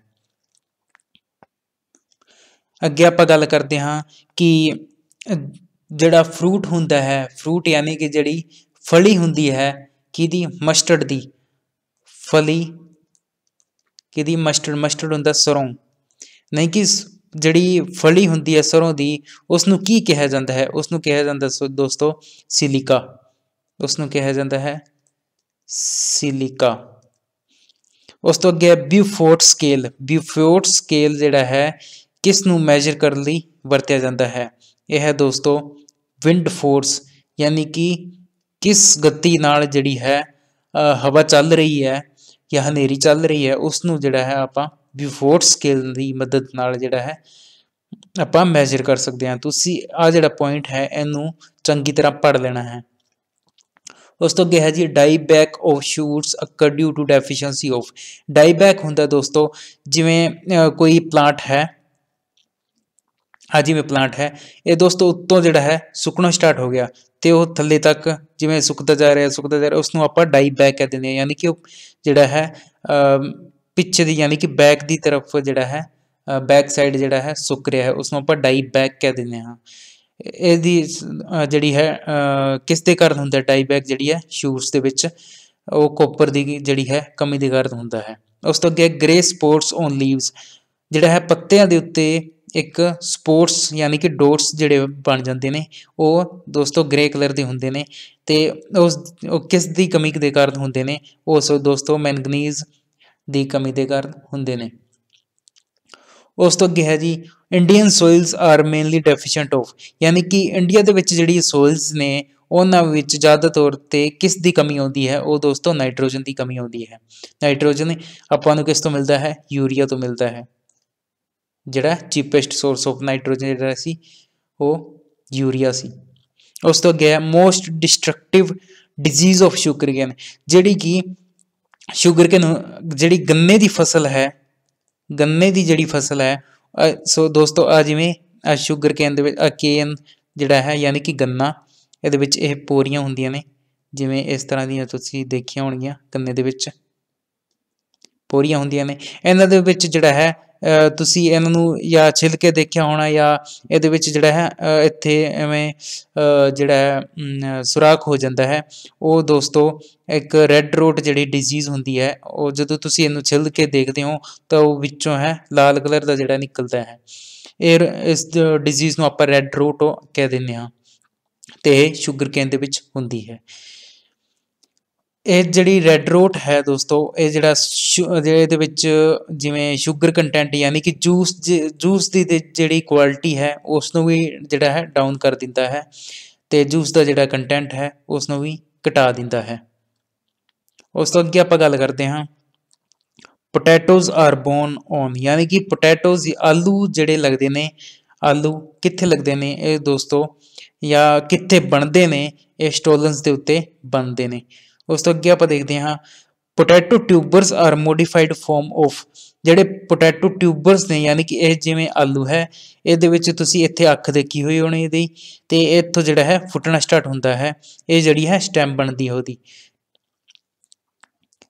[SPEAKER 1] ਅੱਗੇ ਆਪਾਂ ਗੱਲ ਕਰਦੇ ਹਾਂ ਕਿ ਜਿਹੜਾ ਫਰੂਟ ਹੁੰਦਾ ਹੈ ਫਰੂਟ ਯਾਨੀ ਕਿ ਜਿਹੜੀ ਫਲੀ ਹੁੰਦੀ ਹੈ ਕਿਹਦੀ ਮਸਟਰਡ ਦੀ ਫਲੀ ਕਿਹਦੀ ਮਸਟਰਡ ਮਸਟਰਡ ਹੁੰਦਾ ਸਰੋਂ ਨਹੀਂ ਕਿ ਜਿਹੜੀ ਫਲੀ ਹੁੰਦੀ ਹੈ ਸਰੋਂ ਦੀ ਉਸ ਨੂੰ ਕੀ ਕਿਹਾ ਜਾਂਦਾ ਹੈ ਉਸ ਨੂੰ ਕਿਹਾ ਜਾਂਦਾ ਸੋ ਦੋਸਤੋ ਸਿਲਿਕਾ ਉਸ ਨੂੰ ਕਿਹਾ ਜਾਂਦਾ ਹੈ ਸਿਲਿਕਾ ਉਸ ਤੋਂ ਅੱਗੇ ਬਿਊਫੋਰਟ ਸਕੇਲ ਬਿਊਫੋਰਟ ਸਕੇਲ ਜਿਹੜਾ ਹੈ ਕਿਸ ਨੂੰ ਮੈਜ਼ਰ ਕਰਨ ਲਈ ਵਰਤਿਆ ਜਾਂਦਾ ਹੈ ਇਹ ਹੈ ਦੋਸਤੋ ਵਿੰਡ ਫੋਰਸ ਯਾਨੀ ਕਿ ਕਿਸ ਗਤੀ ਨਾਲ ਜਿਹੜੀ ਹੈ ਹਵਾ ਚੱਲ ਰਹੀ ਹੈ ਜਾਂ ਹਨੇਰੀ ਚੱਲ ਰਹੀ ਹੈ ਉਸ ਨੂੰ ਜਿਹੜਾ ਹੈ ਆਪਾਂ ਬਿਫੋਰ ਸਕੇਲ ਦੀ ਮਦਦ ਨਾਲ ਜਿਹੜਾ ਹੈ ਆਪਾਂ ਮੈਜ਼ਰ ਕਰ ਸਕਦੇ ਹਾਂ ਤੁਸੀਂ ਆ ਜਿਹੜਾ ਪੁਆਇੰਟ ਹੈ ਇਹਨੂੰ ਚੰਗੀ ਤਰ੍ਹਾਂ ਪੜ ਲੈਣਾ ਹੈ ਉਸ ਤੋਂ ਅੱਗੇ ਹੈ ਜੀ dieback of shoots occur due to deficiency of dieback ਹੁੰਦਾ ਦੋਸਤੋ ਜਿਵੇਂ ਕੋਈ ਪਲਾਂਟ ਹੈ ਆ ਜਿਵੇਂ ਪਲਾਂਟ ਹੈ ਇਹ ਦੋਸਤੋ ਉੱਤੋਂ ਜਿਹੜਾ ਹੈ ਸੁੱਕਣਾ ਸਟਾਰਟ ਹੋ ਗਿਆ ਤੇ ਉਹ ਥੱਲੇ ਤੱਕ ਜਿਵੇਂ ਸੁੱਕਦਾ ਜਾ ਰਿਹਾ ਸੁੱਕਦਾ ਜਾ ਰਿਹਾ ਉਸ ਨੂੰ ਆਪਾਂ ਡਾਈ ਬੈਕ ਕਹਿ ਦਿੰਦੇ ਆ ਯਾਨੀ ਕਿ ਉਹ ਜਿਹੜਾ ਹੈ ਪਿੱਛੇ ਦੀ ਯਾਨੀ ਕਿ ਬੈਕ ਦੀ ਤਰਫ ਜਿਹੜਾ ਹੈ ਬੈਕ ਸਾਈਡ ਜਿਹੜਾ ਹੈ ਸੁੱਕ ਰਿਹਾ ਹੈ ਉਸ ਨੂੰ ਆਪਾਂ ਡਾਈ ਬੈਕ ਕਹਿ ਦਿੰਦੇ ਆ ਇਹਦੀ ਜਿਹੜੀ ਹੈ ਕਿਸ ਦੇ ਕਾਰਨ ਹੁੰਦਾ ਡਾਈ ਬੈਕ ਜਿਹੜੀ ਹੈ ਸ਼ੂਜ਼ ਦੇ ਵਿੱਚ ਉਹ ਕੋਪਰ ਦੀ ਜਿਹੜੀ ਹੈ ਕਮੀ ਦੇ ਕਾਰਨ ਹੁੰਦਾ ਹੈ ਉਸ ਤੋਂ ਅੱਗੇ ਗ੍ਰੇ ਸਪੋਰਟਸ ਔਨ ਲੀਵਸ ਜਿਹੜਾ ਹੈ ਪੱਤਿਆਂ ਦੇ ਉੱਤੇ ਇੱਕ ਸਪੋਰਟਸ ਯਾਨੀ ਕਿ ਡੋਟਸ ਜਿਹੜੇ ਬਣ ਜਾਂਦੇ ਨੇ ਉਹ ਦੋਸਤੋ ਗ੍ਰੇ ਕਲਰ ਦੇ ਹੁੰਦੇ ਨੇ ਤੇ ਉਸ ਕਿਸ ਦੀ ਕਮੀ ਦੇ ਕਾਰਨ ਹੁੰਦੇ ਨੇ ਉਹ ਦੋਸਤੋ ਮੈਂਗਨੀਜ਼ ਦੀ ਕਮੀ ਦੇ ਕਾਰਨ ਹੁੰਦੇ ਨੇ ਉਸ ਤੋਂ ਅੱਗੇ ਹੈ ਜੀ Indian soils are mainly deficient of ਯਾਨੀ ਕਿ ਇੰਡੀਆ ਦੇ ਵਿੱਚ ਜਿਹੜੀ ਸੋਇਲਸ ਨੇ ਉਹਨਾਂ ਵਿੱਚ ਜ਼ਿਆਦਾ ਤੌਰ ਤੇ ਕਿਸ ਦੀ ਕਮੀ ਆਉਂਦੀ ਹੈ ਉਹ ਦੋਸਤੋ ਨਾਈਟ੍ਰੋਜਨ ਦੀ ਕਮੀ ਆਉਂਦੀ ਹੈ ਨਾਈਟ੍ਰੋਜਨ ਆਪਾਂ ਨੂੰ ਕਿਸ ਤੋਂ ਮਿਲਦਾ ਹੈ ਯੂਰੀਆ ਤੋਂ ਮਿਲਦਾ ਹੈ ਜਿਹੜਾ ਚੀਪੈਸਟ ਸੋਰਸ ਆਫ ਨਾਈਟ੍ਰੋਜਨ ਜਿਹੜਾ ਸੀ ਉਹ ਯੂਰੀਆ ਸੀ ਉਸ ਤੋਂ ਅੱਗੇ most destructive disease of sugarcane ਜਿਹੜੀ ਕਿ ਸ਼ੂਗਰਕੇਨ ਜਿਹੜੀ ਗੰਨੇ ਦੀ ਫਸਲ ਹੈ ਗੰਨੇ ਦੀ ਜਿਹੜੀ ਫਸਲ ਹੈ ਸੋ ਦੋਸਤੋ ਆ ਜਿਵੇਂ ਸ਼ੂਗਰਕੇਨ ਦੇ ਵਿੱਚ ਕੇਨ ਜਿਹੜਾ ਹੈ ਯਾਨੀ ਕਿ ਗੰਨਾ ਇਹਦੇ ਵਿੱਚ ਇਹ ਪੋਰੀਆਂ ਹੁੰਦੀਆਂ ਨੇ ਜਿਵੇਂ ਇਸ ਤਰ੍ਹਾਂ ਦੀਆਂ ਤੁਸੀਂ ਦੇਖੀਆਂ ਹੋਣਗੀਆਂ ਗੰਨੇ ਦੇ ਵਿੱਚ ਪੋਰੀਆਂ ਹੁੰਦੀਆਂ ਨੇ ਇਹਨਾਂ ਦੇ ਵਿੱਚ ਜਿਹੜਾ ਹੈ ਤੁਸੀਂ ਇਹਨਾਂ ਨੂੰ ਜਾਂ ਛਿਲ ਕੇ ਦੇਖਿਆ ਹੋਣਾ ਜਾਂ ਇਹਦੇ ਵਿੱਚ ਜਿਹੜਾ ਹੈ ਇੱਥੇ ਐਵੇਂ ਜਿਹੜਾ ਸੁਰਾਖ ਹੋ ਜਾਂਦਾ ਹੈ ਉਹ ਦੋਸਤੋ ਇੱਕ ਰੈੱਡ ਰੋਟ ਜਿਹੜੀ ਡਿਜ਼ੀਜ਼ ਹੁੰਦੀ ਹੈ ਉਹ ਜਦੋਂ ਤੁਸੀਂ ਇਹਨੂੰ ਛਿਲ ਕੇ ਦੇਖਦੇ ਹੋ ਤਾਂ ਉਹ ਵਿੱਚੋਂ ਹੈ ਲਾਲ ਕਲਰ ਦਾ ਜਿਹੜਾ ਨਿਕਲਦਾ ਹੈ ਇਹ ਇਸ ਡਿਜ਼ੀਜ਼ ਨੂੰ ਆਪਾਂ ਰੈੱਡ ਰੋਟ ਕਹਿ ਦਿੰਦੇ ਹਾਂ ਤੇ ਸ਼ੂਗਰ ਕੇਨ ਦੇ ਵਿੱਚ ਹੁੰਦੀ ਹੈ ਇਹ ਜਿਹੜੀ ਰੈੱਡ ਰੋਟ ਹੈ ਦੋਸਤੋ ਇਹ ਜਿਹੜਾ ਇਹਦੇ ਵਿੱਚ ਜਿਵੇਂ 슈ਗਰ ਕੰਟੈਂਟ ਯਾਨੀ ਕਿ ਜੂਸ ਜੂਸ ਦੀ ਜਿਹੜੀ ਕੁਆਲਿਟੀ ਹੈ ਉਸ ਨੂੰ ਵੀ ਜਿਹੜਾ ਹੈ ਡਾਊਨ ਕਰ ਦਿੰਦਾ ਹੈ ਤੇ ਜੂਸ ਦਾ ਜਿਹੜਾ ਕੰਟੈਂਟ ਹੈ ਉਸ ਨੂੰ ਵੀ ਘਟਾ ਦਿੰਦਾ ਹੈ ਉਸ ਤੋਂ ਅੱਗੇ ਆਪਾਂ ਗੱਲ ਕਰਦੇ ਹਾਂ ਪੋਟੈਟੋਜ਼ ਆਰ ਬੋਨ ਔਨ ਯਾਨੀ ਕਿ ਪੋਟੈਟੋਜ਼ ਆਲੂ ਜਿਹੜੇ ਲੱਗਦੇ ਨੇ ਆਲੂ ਕਿੱਥੇ ਲੱਗਦੇ ਨੇ ਇਹ ਦੋਸਤੋ ਜਾਂ ਕਿੱਥੇ ਬਣਦੇ ਨੇ ਇਹ ਸਟੋਲਨਸ ਦੇ ਉੱਤੇ ਬਣਦੇ ਨੇ ਉਸ ਤੋਂ ਅੱਗੇ ਆਪਾਂ ਦੇਖਦੇ ਹਾਂ potato tubers are modified form of ਜਿਹੜੇ ਪੋਟੈਟੋ ਟਿਊਬਰਸ ਨੇ ਯਾਨੀ ਕਿ ਇਹ ਜਿਵੇਂ ਆਲੂ ਹੈ ਇਹਦੇ ਵਿੱਚ ਤੁਸੀਂ ਇੱਥੇ ਅੱਖ ਦੇਖੀ ਹੋਈ ਹੋਣੀ ਇਹਦੀ ਤੇ ਇੱਥੋਂ ਜਿਹੜਾ ਹੈ ਫੁੱਟਣਾ ਸਟਾਰਟ ਹੁੰਦਾ ਹੈ ਇਹ ਜਿਹੜੀ ਹੈ ਸਟੈਮ ਬਣਦੀ ਹੋਦੀ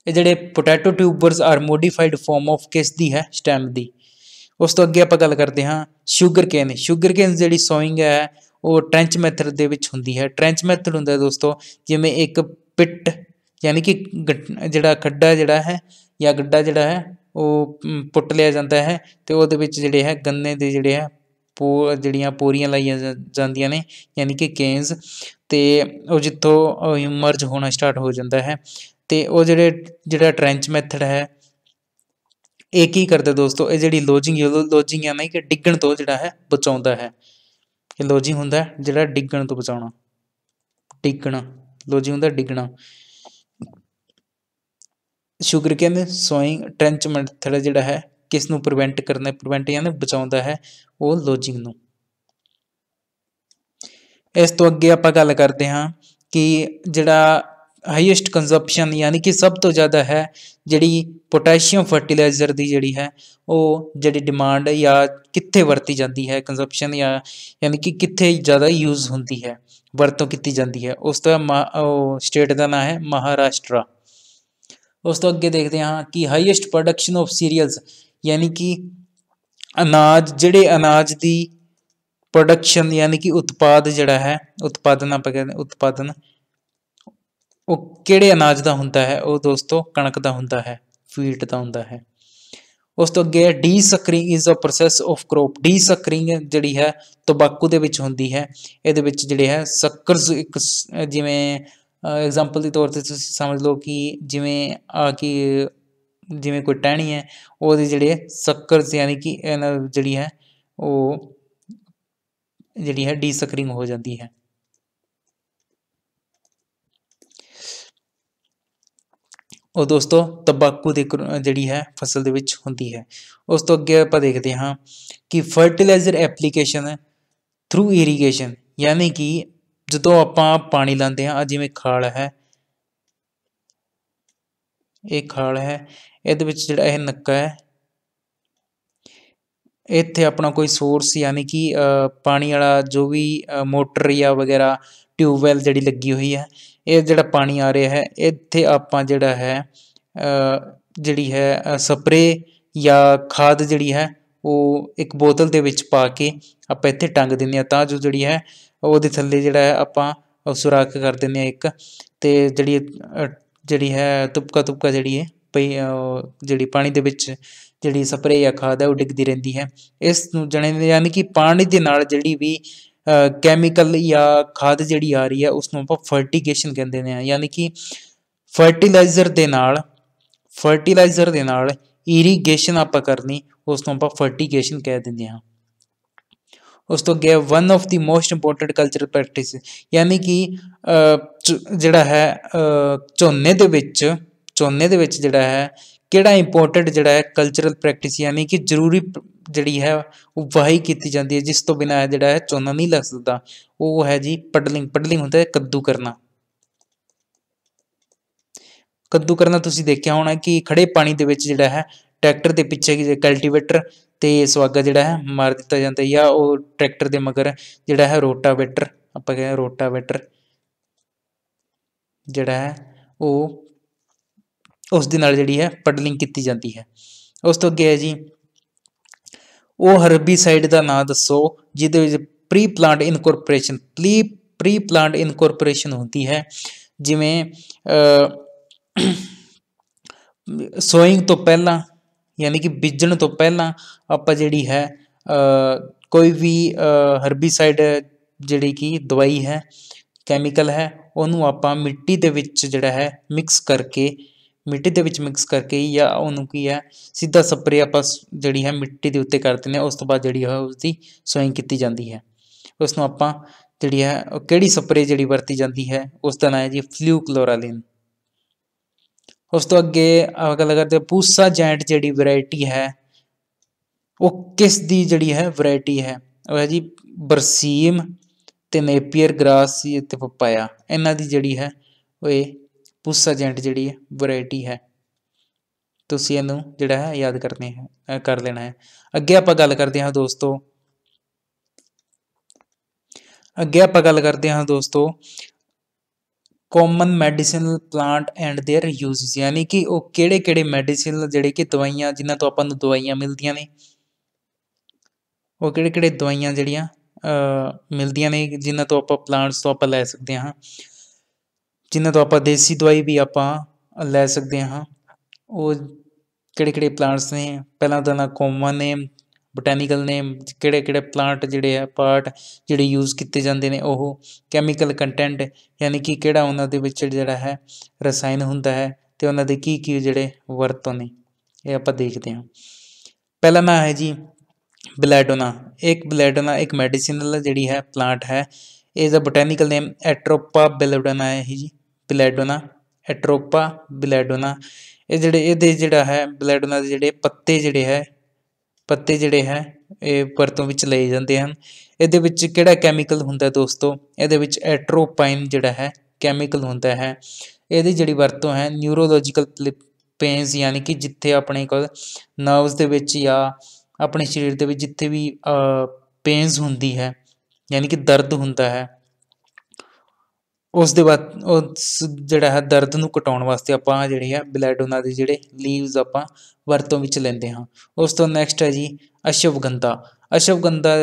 [SPEAKER 1] ਇਹ ਜਿਹੜੇ potato tubers are modified form of ਕਿਸ ਦੀ ਹੈ ਸਟੈਮ ਦੀ ਉਸ ਤੋਂ ਅੱਗੇ ਆਪਾਂ ਗੱਲ ਕਰਦੇ ਹਾਂ 슈ਗਰ ਕੇਨ ਸ਼ੂਗਰ ਕੇਨ ਜਿਹੜੀ ਸੋਇੰਗ ਹੈ ਉਹ ਟ੍ਰੈਂਚ ਮੈਥਡ ਦੇ ਵਿੱਚ ਹੁੰਦੀ ਹੈ ਟ੍ਰੈਂਚ ਮੈਥਡ ਹੁੰਦਾ ਦੋਸਤੋ ਜਿਵੇਂ ਇੱਕ ਪਿੱਟ ਯਾਨੀ ਕਿ ਜਿਹੜਾ ਖੱਡਾ ਜਿਹੜਾ ਹੈ ਜਾਂ ਗੱਡਾ ਜਿਹੜਾ ਹੈ ਉਹ ਪੁੱਟ ਲਿਆ ਜਾਂਦਾ ਹੈ ਤੇ ਉਹਦੇ ਵਿੱਚ ਜਿਹੜੇ ਹੈ ਗੰਨੇ ਦੇ ਜਿਹੜੇ ਹੈ ਪੋ ਜਿਹੜੀਆਂ ਪੋਰੀਆਂ ਲਾਈਆਂ ਜਾਂਦੀਆਂ ਨੇ ਯਾਨੀ ਕਿ ਕੇਨਸ ਤੇ ਉਹ ਜਿੱਥੋਂ ਇਮਰਜ ਹੋਣਾ ਸਟਾਰਟ ਹੋ ਜਾਂਦਾ ਹੈ ਤੇ ਉਹ ਜਿਹੜੇ ਜਿਹੜਾ ਟ੍ਰੈਂਚ ਮੈਥਡ ਹੈ ਇਹ ਕੀ ਕਰਦਾ ਦੋਸਤੋ ਇਹ ਜਿਹੜੀ ਲੋਜਿੰਗ ਲੋਜਿੰਗ ਹੈ ਨਹੀਂ ਕਿ ਡਿੱਗਣ ਤੋਂ ਜਿਹੜਾ ਹੈ ਬਚਾਉਂਦਾ ਹੈ ਇਹ ਲੋਜਿੰਗ ਹੁੰਦਾ ਜਿਹੜਾ ਡਿੱਗਣ ਤੋਂ ਬਚਾਉਣਾ ਡਿੱਗਣਾ ਲੋਜਿੰਗ ਹੁੰਦਾ ਡਿੱਗਣਾ ਕੇਨ ਸੋਇੰਗ ਟ੍ਰੈਂਚ ਮੈਥਡ ਜਿਹੜਾ ਹੈ ਕਿਸ ਨੂੰ ਪ੍ਰੀਵੈਂਟ ਕਰਨਾ ਪ੍ਰੀਵੈਂਟ ਯਾਨੀ ਬਚਾਉਂਦਾ ਹੈ ਉਹ ਲੋਜਿੰਗ ਨੂੰ ਇਸ ਤੋਂ ਅੱਗੇ ਆਪਾਂ ਗੱਲ ਕਰਦੇ ਹਾਂ ਕਿ ਜਿਹੜਾ ਹਾਈਐਸਟ ਕੰਜ਼ਮਪਸ਼ਨ ਯਾਨੀ ਕਿ ਸਭ ਤੋਂ ਜ਼ਿਆਦਾ ਹੈ ਜਿਹੜੀ ਪੋਟਾਸ਼ੀਅਮ ਫਰਟੀਲਾਈਜ਼ਰ ਦੀ ਜਿਹੜੀ ਹੈ ਉਹ ਜਿਹੜੀ ਡਿਮਾਂਡ ਜਾਂ ਕਿੱਥੇ ਵਰਤੀ ਜਾਂਦੀ ਹੈ ਕੰਜ਼ਮਪਸ਼ਨ ਜਾਂ ਯਾਨੀ ਕਿ ਕਿੱਥੇ ਜ਼ਿਆਦਾ ਯੂਜ਼ ਹੁੰਦੀ ਹੈ ਵਰਤੋਂ ਕੀਤੀ ਜਾਂਦੀ ਹੈ ਉਸ ਦਾ ਉਹ ਸਟੇਟ ਦਾ ਨਾਮ ਹੈ ਮਹਾਰਾਸ਼ਟਰਾ ਉਸ ਤੋਂ ਅੱਗੇ ਦੇਖਦੇ ਹਾਂ ਕਿ ਹਾਈਐਸਟ ਪ੍ਰੋਡਕਸ਼ਨ ਆਫ ਸੀਰੀਅਲਸ ਯਾਨੀ ਕਿ ਅਨਾਜ ਜਿਹੜੇ ਅਨਾਜ ਦੀ ਪ੍ਰੋਡਕਸ਼ਨ ਯਾਨੀ ਕਿ ਉਤਪਾਦ ਜਿਹੜਾ ਹੈ ਉਤਪਾਦਨ ਆਪਾਂ ਕਹਿੰਦੇ ਉਤਪਾਦਨ ਉਹ ਕਿਹੜੇ ਅਨਾਜ ਦਾ ਹੁੰਦਾ ਹੈ ਉਹ ਦੋਸਤੋ ਕਣਕ ਦਾ ਹੁੰਦਾ ਹੈ ਫੀਟ ਦਾ ਹੁੰਦਾ ਹੈ ਉਸ ਤੋਂ ਅੱਗੇ desuckering is a process of crop desuckering ਜਿਹੜੀ ਹੈ ਤਬਾਕੂ ਦੇ ਵਿੱਚ ਹੁੰਦੀ ਹੈ ਇਹਦੇ ਵਿੱਚ ਜਿਹੜੇ ਹੈ ਸਕਰਸ ਇੱਕ ਜਿਵੇਂ ਐਗਜ਼ਾਮਪਲ ਦੇ ਤੌਰ ਤੇ ਤੁਸੀਂ ਸਮਝ ਲਓ ਕਿ ਜਿਵੇਂ ਆ ਕਿ ਜਿਵੇਂ ਕੋਈ ਟਹਿਣੀ ਹੈ ਉਹਦੇ ਜਿਹੜੇ ਸੱਕਰ ਯਾਨੀ ਕਿ ਜਿਹੜੀ ਹੈ ਉਹ ਜਿਹੜੀ ਹੈ ਡੀਸਕਰਿੰਗ ਹੋ ਜਾਂਦੀ ਹੈ ਉਹ ਦੋਸਤੋ ਤਬਾਕੂ ਦੀ ਜਿਹੜੀ ਹੈ ਫਸਲ ਦੇ ਵਿੱਚ ਹੁੰਦੀ ਹੈ ਉਸ ਤੋਂ ਅੱਗੇ ਆਪਾਂ ਦੇਖਦੇ ਹਾਂ ਕਿ ਫਰਟੀਲਾਈਜ਼ਰ ਐਪਲੀਕੇਸ਼ਨ ਥਰੂ ਇਰੀਗੇਸ਼ਨ ਯਾਨੀ ਕਿ ਜਦੋਂ ਆਪਾਂ ਪਾਣੀ ਲਾਉਂਦੇ ਹਾਂ ਆ ਜਿਵੇਂ ਖਾਲ ਹੈ ਇਹ ਖਾਲ ਹੈ ਇਹਦੇ ਵਿੱਚ ਜਿਹੜਾ ਇਹ ਨੱਕਾ ਹੈ ਇੱਥੇ ਆਪਣਾ ਕੋਈ ਸੋਰਸ ਯਾਨੀ ਕਿ ਪਾਣੀ ਵਾਲਾ ਜੋ ਵੀ ਮੋਟਰ ਜਾਂ ਵਗੈਰਾ ਟਿਊਬਵੈਲ ਜਿਹੜੀ ਲੱਗੀ ਹੋਈ ਹੈ ਇਹ ਜਿਹੜਾ ਪਾਣੀ ਆ ਰਿਹਾ ਹੈ ਇੱਥੇ ਆਪਾਂ ਜਿਹੜਾ ਹੈ ਜਿਹੜੀ ਹੈ ਸਪਰੇ ਜਾਂ ਖਾਦ ਜਿਹੜੀ ਹੈ ਉਹ ਇੱਕ ਬੋਤਲ ਦੇ ਵਿੱਚ ਪਾ ਕੇ ਆਪਾਂ ਇੱਥੇ ਟੰਗ ਦਿੰਦੇ ਆ ਤਾਂ ਜੋ ਜਿਹੜੀ ਹੈ ਉਹਦੇ ਥੱਲੇ ਜਿਹੜਾ ਹੈ ਆਪਾਂ ਸੁਰਾਖ ਕਰ ਦਿੰਦੇ ਆ ਇੱਕ ਤੇ ਜਿਹੜੀ ਜਿਹੜੀ ਹੈ ਤੁਪਕਾ ਤੁਪਕਾ ਜਿਹੜੀ ਹੈ ਪਈ ਜਿਹੜੀ ਪਾਣੀ ਦੇ ਵਿੱਚ ਜਿਹੜੀ ਸਪਰੇ ਜਾਂ ਖਾਦ ਹੈ ਉਹ ਡਿੱਗਦੀ ਰਹਿੰਦੀ ਹੈ ਇਸ ਨੂੰ ਜਣੇ ਯਾਨੀ ਕਿ ਪਾਣੀ ਦੇ ਨਾਲ ਜਿਹੜੀ ਵੀ ਕੈਮੀਕਲ ਜਾਂ ਖਾਦ ਜਿਹੜੀ ਆ ਰਹੀ ਹੈ ਉਸ ਨੂੰ ਆਪਾਂ ਫਰਟੀਗੇਸ਼ਨ ਕਹਿੰਦੇ ਨੇ ਯਾਨੀ ਕਿ ਫਰਟੀਲਾਈਜ਼ਰ ਦੇ ਨਾਲ ਫਰਟੀਲਾਈਜ਼ਰ ਦੇ ਨਾਲ ਇਰੀਗੇਸ਼ਨ ਆਪਾਂ ਕਰਨੀ ਉਸ ਤੋਂ ਆਪਾਂ ਫਰਟੀਗੇਸ਼ਨ ਕਹਿ ਦਿੰਦੇ ਹਾਂ ਉਸ ਤੋਂ ਅੱਗੇ one of the most important cultural practice ਯਾਨੀ ਕਿ ਜਿਹੜਾ ਹੈ ਝੋਨੇ ਦੇ ਵਿੱਚ ਝੋਨੇ ਦੇ ਵਿੱਚ ਜਿਹੜਾ ਹੈ ਕਿਹੜਾ ਇੰਪੋਰਟੈਂਟ ਜਿਹੜਾ ਹੈ ਕਲਚਰਲ ਪ੍ਰੈਕਟਿਸ ਯਾਨੀ ਕਿ ਜ਼ਰੂਰੀ ਜਿਹੜੀ ਹੈ ਉਹ ਵਾਹੀ ਕੀਤੀ ਜਾਂਦੀ ਹੈ ਜਿਸ ਤੋਂ ਬਿਨਾ ਜਿਹੜਾ ਹੈ ਝੋਨਾ ਨਹੀਂ ਲੱਗ ਸਕਦਾ ਉਹ ਹੈ ਜੀ ਪਡਲਿੰਗ ਪਡਲਿੰਗ ਹੁੰਦਾ ਹੈ ਕੱਦੂ ਕਰਨਾ ਕੱਦੂ ਕਰਨਾ ਤੁਸੀਂ ਦੇਖਿਆ ਹੋਣਾ ਕਿ ਖੜੇ ਪਾਣੀ ਦੇ ਵਿੱਚ ਜਿਹੜਾ ਹੈ ਟਰੈਕਟਰ ਦੇ ਪਿੱਛੇ ਕਲਟੀਵੇਟਰ ਤੇ ਸਵਾਗਾ ਜਿਹੜਾ ਹੈ ਮਾਰ ਦਿੱਤਾ ਜਾਂਦਾ ਜਾਂ ਉਹ ਟਰੈਕਟਰ ਦੇ ਮਗਰ ਜਿਹੜਾ ਹੈ ਰੋਟਾਵੇਟਰ ਆਪਾਂ ਕਹਿੰਦੇ ਰੋਟਾਵੇਟਰ ਜਿਹੜਾ ਹੈ ਉਹ ਉਸ ਦੇ ਨਾਲ ਜਿਹੜੀ ਹੈ ਪਡਲਿੰਗ ਕੀਤੀ ਜਾਂਦੀ ਹੈ ਉਸ ਤੋਂ ਅੱਗੇ ਹੈ ਜੀ ਉਹ ਹਰਬੀਸਾਈਡ ਦਾ ਨਾਮ ਦੱਸੋ ਜਿਹਦੇ ਵਿੱਚ pre plant incorporation pre pre plant incorporation ਹੁੰਦੀ ਹੈ ਜਿਵੇਂ ਸੋਇੰਗ ਤੋਂ ਪਹਿਲਾਂ ਯਾਨੀ ਕਿ ਬੀਜਣ ਤੋਂ ਪਹਿਲਾਂ ਆਪਾਂ ਜਿਹੜੀ ਹੈ ਕੋਈ ਵੀ ਹਰਬੀਸਾਈਡ ਜਿਹੜੀ ਕਿ ਦਵਾਈ ਹੈ ਕੈਮੀਕਲ ਹੈ ਉਹਨੂੰ ਆਪਾਂ ਮਿੱਟੀ ਦੇ ਵਿੱਚ ਜਿਹੜਾ ਹੈ ਮਿਕਸ ਕਰਕੇ ਮਿੱਟੀ ਦੇ ਵਿੱਚ ਮਿਕਸ ਕਰਕੇ ਜਾਂ ਉਹਨੂੰ ਕੀ ਹੈ ਸਿੱਧਾ ਸਪਰੇ ਆਪਾਂ ਜਿਹੜੀ ਹੈ ਮਿੱਟੀ ਦੇ ਉੱਤੇ ਕਰ ਦਿੰਦੇ ਉਸ ਤੋਂ ਬਾਅਦ ਜਿਹੜੀ ਹੈ ਉਸ ਦੀ ਸੋਇੰਗ ਕੀਤੀ ਜਾਂਦੀ ਹੈ ਉਸ ਨੂੰ ਆਪਾਂ ਜਿਹੜੀ ਹੈ ਕਿਹੜੀ ਸਪਰੇ ਜਿਹੜੀ ਵਰਤੀ ਜਾਂਦੀ ਹੈ ਉਸ ਦਾ ਨਾਮ ਹੈ ਜੀ ਫਲੂ ਕਲੋਰਾਲਿਨ ਉਸ ਤੋਂ ਅੱਗੇ ਗੱਲ ਕਰਦੇ ਪੂਸਾ ਜੈਂਟ ਜਿਹੜੀ ਵੈਰਾਈਟੀ ਹੈ ਉਹ ਕਿਸ ਦੀ ਜਿਹੜੀ ਹੈ ਵੈਰਾਈਟੀ ਹੈ ਉਹ ਹੈ ਜੀ ਬਰਸੀਮ ਤੇ ਨੇਪੀਅਰ ਗ੍ਰਾਸ ਤੇ ਪਪਾਇਆ ਇਹਨਾਂ ਦੀ ਜਿਹੜੀ ਹੈ ਉਹ ਇਹ ਪੂਸਾ ਜੈਂਟ ਜਿਹੜੀ ਹੈ ਵੈਰਾਈਟੀ ਹੈ ਤੁਸੀਂ ਇਹਨੂੰ ਜਿਹੜਾ ਹੈ ਯਾਦ ਕਰਨੇ ਹੈ ਕਰ ਲੈਣਾ ਹੈ ਅੱਗੇ ਆਪਾਂ ਗੱਲ ਕਰਦੇ ਹਾਂ ਦੋਸਤੋ ਅੱਗੇ ਆਪਾਂ ਗੱਲ ਕਰਦੇ ਹਾਂ ਦੋਸਤੋ common medicinal plant and their uses ਯਾਨੀ ਕਿ ਉਹ ਕਿਹੜੇ-ਕਿਹੜੇ ਮੈਡੀਸਿਨਲ ਜਿਹੜੇ ਕਿ ਦਵਾਈਆਂ ਜਿਨ੍ਹਾਂ ਤੋਂ ਆਪਾਂ ਨੂੰ ਦਵਾਈਆਂ ਮਿਲਦੀਆਂ ਨੇ ਉਹ ਕਿਹੜੇ-ਕਿਹੜੇ ਦਵਾਈਆਂ ਜਿਹੜੀਆਂ ਮਿਲਦੀਆਂ ਨੇ ਜਿਨ੍ਹਾਂ ਤੋਂ ਆਪਾਂ ਪਲਾਂਟਸ ਤੋਂ ਆਪਾਂ ਲੈ ਸਕਦੇ ਹਾਂ ਜਿਨ੍ਹਾਂ ਤੋਂ ਆਪਾਂ ਦੇਸੀ ਦਵਾਈ ਵੀ ਆਪਾਂ ਲੈ ਸਕਦੇ ਹਾਂ ਉਹ ਕਿਹੜੇ-ਕਿਹੜੇ ਪਲਾਂਟਸ ਨੇ ਪਹਿਲਾਂ ਤਾਂ ਨਾ ਕਾਮਨ ਨੇ ਬੋਟੈਨੀਕਲ ਨੇਮ ਕਿਹੜੇ ਕਿਹੜੇ ਪਲਾਂਟ ਜਿਹੜੇ ਆ ਪਾਰਟ ਜਿਹੜੇ ਯੂਜ਼ ਕੀਤੇ ਜਾਂਦੇ ਨੇ ਉਹ ਕੈਮੀਕਲ ਕੰਟੈਂਟ ਯਾਨੀ ਕਿ ਕਿਹੜਾ ਉਹਨਾਂ ਦੇ ਵਿੱਚ ਜਿਹੜਾ ਹੈ ਰਸਾਇਣ ਹੁੰਦਾ ਹੈ ਤੇ ਉਹਨਾਂ ਦੇ ਕੀ ਕੀ ਜਿਹੜੇ ਵਰਤੋਂ ਨੇ ਇਹ ਆਪਾਂ ਦੇਖਦੇ ਹਾਂ ਪਹਿਲਾ ਨਾਮ ਹੈ ਜੀ ਬਲੈਡੋਨਾ ਇੱਕ ਬਲੈਡੋਨਾ ਇੱਕ ਮੈਡੀਸਿਨਲ ਜਿਹੜੀ ਹੈ ਪਲਾਂਟ ਹੈ ਇਸ ਦਾ ਬੋਟੈਨੀਕਲ ਨੇਮ ਐਟ੍ਰੋਪਾ ਬਲੈਡੋਨਾ ਹੈ ਜੀ ਬਲੈਡੋਨਾ ਐਟ੍ਰੋਪਾ ਬਲੈਡੋਨਾ ਇਹ ਜਿਹੜੇ ਇਹਦੇ ਜਿਹੜਾ ਹੈ ਬਲੈਡੋਨਾ ਦੇ ਜਿਹੜੇ ਪੱਤੇ ਜਿਹੜੇ ਹੈ ਪੱਤੇ ਜਿਹੜੇ ਹੈ ਇਹ ਵਰਤੋਂ ਵਿੱਚ ਲਏ ਜਾਂਦੇ ਹਨ ਇਹਦੇ ਵਿੱਚ ਕਿਹੜਾ ਕੈਮੀਕਲ ਹੁੰਦਾ ਦੋਸਤੋ ਇਹਦੇ ਵਿੱਚ ਐਟਰੋਪਾਈਨ ਜਿਹੜਾ ਹੈ ਕੈਮੀਕਲ ਹੁੰਦਾ ਹੈ ਇਹਦੀ ਜਿਹੜੀ ਵਰਤੋਂ ਹੈ ਨਿਊਰੋਲੋਜੀਕਲ ਪੇਨਸ ਯਾਨੀ ਕਿ ਜਿੱਥੇ ਆਪਣੇ ਕੋਲ ਨਰਵਸ ਦੇ ਵਿੱਚ ਜਾਂ ਆਪਣੇ ਸਰੀਰ ਦੇ ਵਿੱਚ ਜਿੱਥੇ ਵੀ ਪੇਨਸ ਹੁੰਦੀ ਹੈ ਯਾਨੀ ਕਿ ਦਰਦ ਹੁੰਦਾ ਹੈ ਉਸ ਦੇ ਬਾਅਦ ਉਸ ਜਿਹੜਾ ਹੈ ਦਰਦ ਨੂੰ ਘਟਾਉਣ ਵਾਸਤੇ ਆਪਾਂ ਜਿਹੜੇ ਆ ਬਲੈਡ ਉਹਨਾਂ ਦੇ ਜਿਹੜੇ ਲੀਵਸ ਆਪਾਂ ਵਰਤੋਂ ਵਿੱਚ ਲੈਂਦੇ ਹਾਂ ਉਸ ਤੋਂ ਨੈਕਸਟ ਹੈ ਜੀ ਅਸ਼ਵਗੰਧਾ ਅਸ਼ਵਗੰਧਾ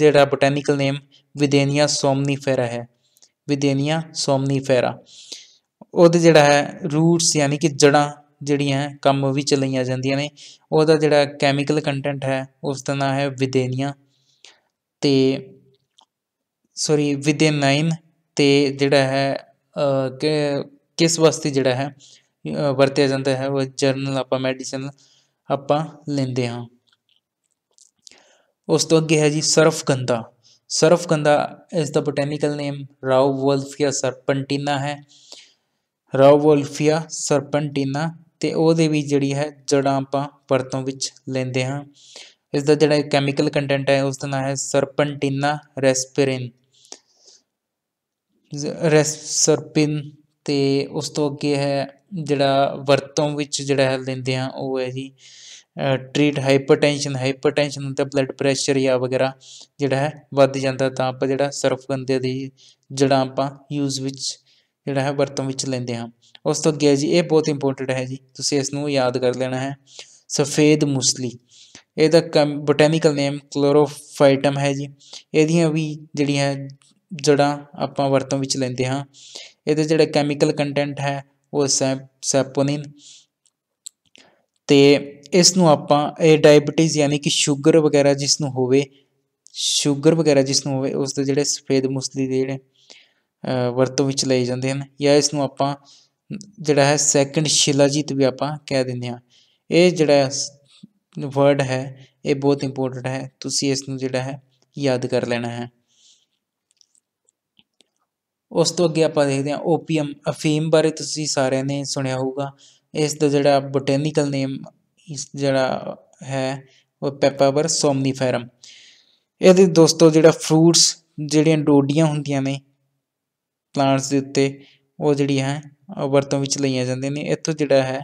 [SPEAKER 1] ਜਿਹੜਾ ਬੋਟੈਨੀਕਲ ਨੇਮ ਵਿਦੇਨੀਆ ਸੋਮਨੀਫੇਰਾ ਹੈ ਵਿਦੇਨੀਆ ਸੋਮਨੀਫੇਰਾ ਉਹਦੇ ਜਿਹੜਾ ਹੈ ਰੂਟਸ ਯਾਨੀ ਕਿ ਜੜਾਂ ਜਿਹੜੀਆਂ ਕੰਮ ਵਿੱਚ ਲਈਆਂ ਜਾਂਦੀਆਂ ਨੇ ਉਹਦਾ ਜਿਹੜਾ ਕੈਮੀਕਲ ਕੰਟੈਂਟ ਹੈ ਉਸ ਦਾ ਨਾਮ ਹੈ ਵਿਦੇਨੀਆ ਤੇ ਸੌਰੀ ਵਿਦੇਨਾਈਨ 'ਤੇ ਜਿਹੜਾ ਹੈ ਕਿ ਕਿਸ ਵਾਸਤੇ ਜਿਹੜਾ ਹੈ ਵਰਤਿਆ ਜਾਂਦਾ ਹੈ ਉਹ ਜਰਨਲ ਆਪਾਂ ਮੈਡੀਸਨ ਆਪਾਂ ਲੈਂਦੇ ਹਾਂ ਉਸ ਤੋਂ ਅੱਗੇ ਹੈ ਜੀ ਸਰਫ ਗੰਦਾ ਇਸ ਦਾ ਬੋਟੈਨੀਕਲ ਨੇਮ ਵੋਲਫੀਆ ਸਰਪੈਂਟੀਨਾ ਹੈ ਵੋਲਫੀਆ ਸਰਪੈਂਟੀਨਾ ਤੇ ਉਹਦੇ ਵੀ ਜਿਹੜੀ ਹੈ ਜੜਾਂ ਆਪਾਂ ਵਰਤੋਂ ਵਿੱਚ ਲੈਂਦੇ ਹਾਂ ਇਸ ਦਾ ਜਿਹੜਾ ਕੈਮੀਕਲ ਕੰਟੈਂਟ ਹੈ ਉਸ ਦਾ ਨਾਮ ਹੈ ਸਰਪੈਂਟੀਨਾ ਰੈਸਪਰਿਨ ਰੈਸਰਪਿਨ ਤੇ ਉਸ ਤੋਂ ਅੱਗੇ ਹੈ ਜਿਹੜਾ ਵਰਤੋਂ ਵਿੱਚ ਜਿਹੜਾ ਹੈ ਲੈਂਦੇ ਆ ਉਹ ਹੈ ਜੀ ਟ੍ਰੀਟ ਹਾਈਪਰਟੈਂਸ਼ਨ ਹਾਈਪਰਟੈਂਸ਼ਨ ਤੇ ਬਲੱਡ ਪ੍ਰੈਸ਼ਰ ਜਾਂ ਵਗੈਰਾ ਜਿਹੜਾ ਹੈ ਵੱਧ ਜਾਂਦਾ ਤਾਂ ਆਪਾਂ ਜਿਹੜਾ ਸਰਫਗੰਦੇ ਦੀ ਜਿਹੜਾ ਆਪਾਂ ਯੂਜ਼ ਵਿੱਚ ਜਿਹੜਾ ਹੈ ਵਰਤੋਂ ਵਿੱਚ ਲੈਂਦੇ ਹਾਂ ਉਸ ਤੋਂ ਅੱਗੇ ਜੀ ਇਹ ਬਹੁਤ ਇੰਪੋਰਟੈਂਟ ਹੈ ਜੀ ਤੁਸੀਂ ਇਸ ਨੂੰ ਯਾਦ ਕਰ ਲੈਣਾ ਹੈ ਸਫੇਦ ਮੁਸਲੀ ਇਹਦਾ ਬੋਟੈਨੀਕਲ ਨੇਮ ਕਲੋਰੋਫਾਈਟਮ ਹੈ ਜੀ ਇਹਦੀਆਂ ਵੀ ਜਿਹੜੀਆਂ ਜੜਾਂ ਆਪਾਂ ਵਰਤੋਂ ਵਿੱਚ ਲੈਂਦੇ ਹਾਂ ਇਹਦੇ ਜਿਹੜਾ ਕੈਮੀਕਲ ਕੰਟੈਂਟ ਹੈ ਉਹ ਸੈਪੋਨਿਨ ਤੇ ਇਸ ਨੂੰ ਆਪਾਂ ਇਹ ਡਾਇਬੀਟੀਜ਼ ਯਾਨੀ ਕਿ ਸ਼ੂਗਰ ਵਗੈਰਾ ਜਿਸ ਨੂੰ ਹੋਵੇ ਸ਼ੂਗਰ ਵਗੈਰਾ ਜਿਸ ਨੂੰ ਹੋਵੇ ਉਸ ਦੇ ਜਿਹੜੇ ਸਫੇਦ ਮੁਸਲੀ ਦੇ ਜਿਹੜੇ ਵਰਤੋਂ ਵਿੱਚ ਲਏ ਜਾਂਦੇ ਹਨ ਜਾਂ ਇਸ ਨੂੰ ਆਪਾਂ ਜਿਹੜਾ ਹੈ ਸੈਕੰਡ ਸ਼ਿਲਾਜੀਤ ਵੀ ਆਪਾਂ ਕਹਿ ਦਿੰਦੇ ਹਾਂ ਇਹ ਜਿਹੜਾ ਵਰਡ ਹੈ ਇਹ ਬਹੁਤ ਇੰਪੋਰਟੈਂਟ ਹੈ ਤੁਸੀਂ ਇਸ ਨੂੰ ਜਿਹੜਾ ਹੈ ਯਾਦ ਕਰ ਲੈਣਾ ਹੈ ਉਸ ਤੋਂ ਅੱਗੇ ਆਪਾਂ ਦੇਖਦੇ ਹਾਂ ਓਪੀਅਮ ਅਫੀਮ ਬਾਰੇ ਤੁਸੀਂ ਸਾਰਿਆਂ ਨੇ ਸੁਣਿਆ ਹੋਊਗਾ ਇਸ ਦਾ ਜਿਹੜਾ ਬੋਟੈਨੀਕਲ ਨੇਮ ਇਸ ਜਿਹੜਾ ਹੈ ਉਹ ਪੈਪਾਵਰ ਸੋਮਨੀਫੈਰਮ ਇਹਦੇ ਦੋਸਤੋ ਜਿਹੜਾ ਫਰੂਟਸ ਜਿਹੜੀਆਂ ਡੋਡੀਆਂ ਹੁੰਦੀਆਂ ਨੇ ਪਲਾਂਟਸ ਦੇ ਉੱਤੇ ਉਹ ਜਿਹੜੀ ਹੈ ਉਹ ਵਰਤੋਂ ਵਿੱਚ ਲਈਆਂ ਜਾਂਦੀਆਂ ਨੇ ਇੱਥੋਂ ਜਿਹੜਾ ਹੈ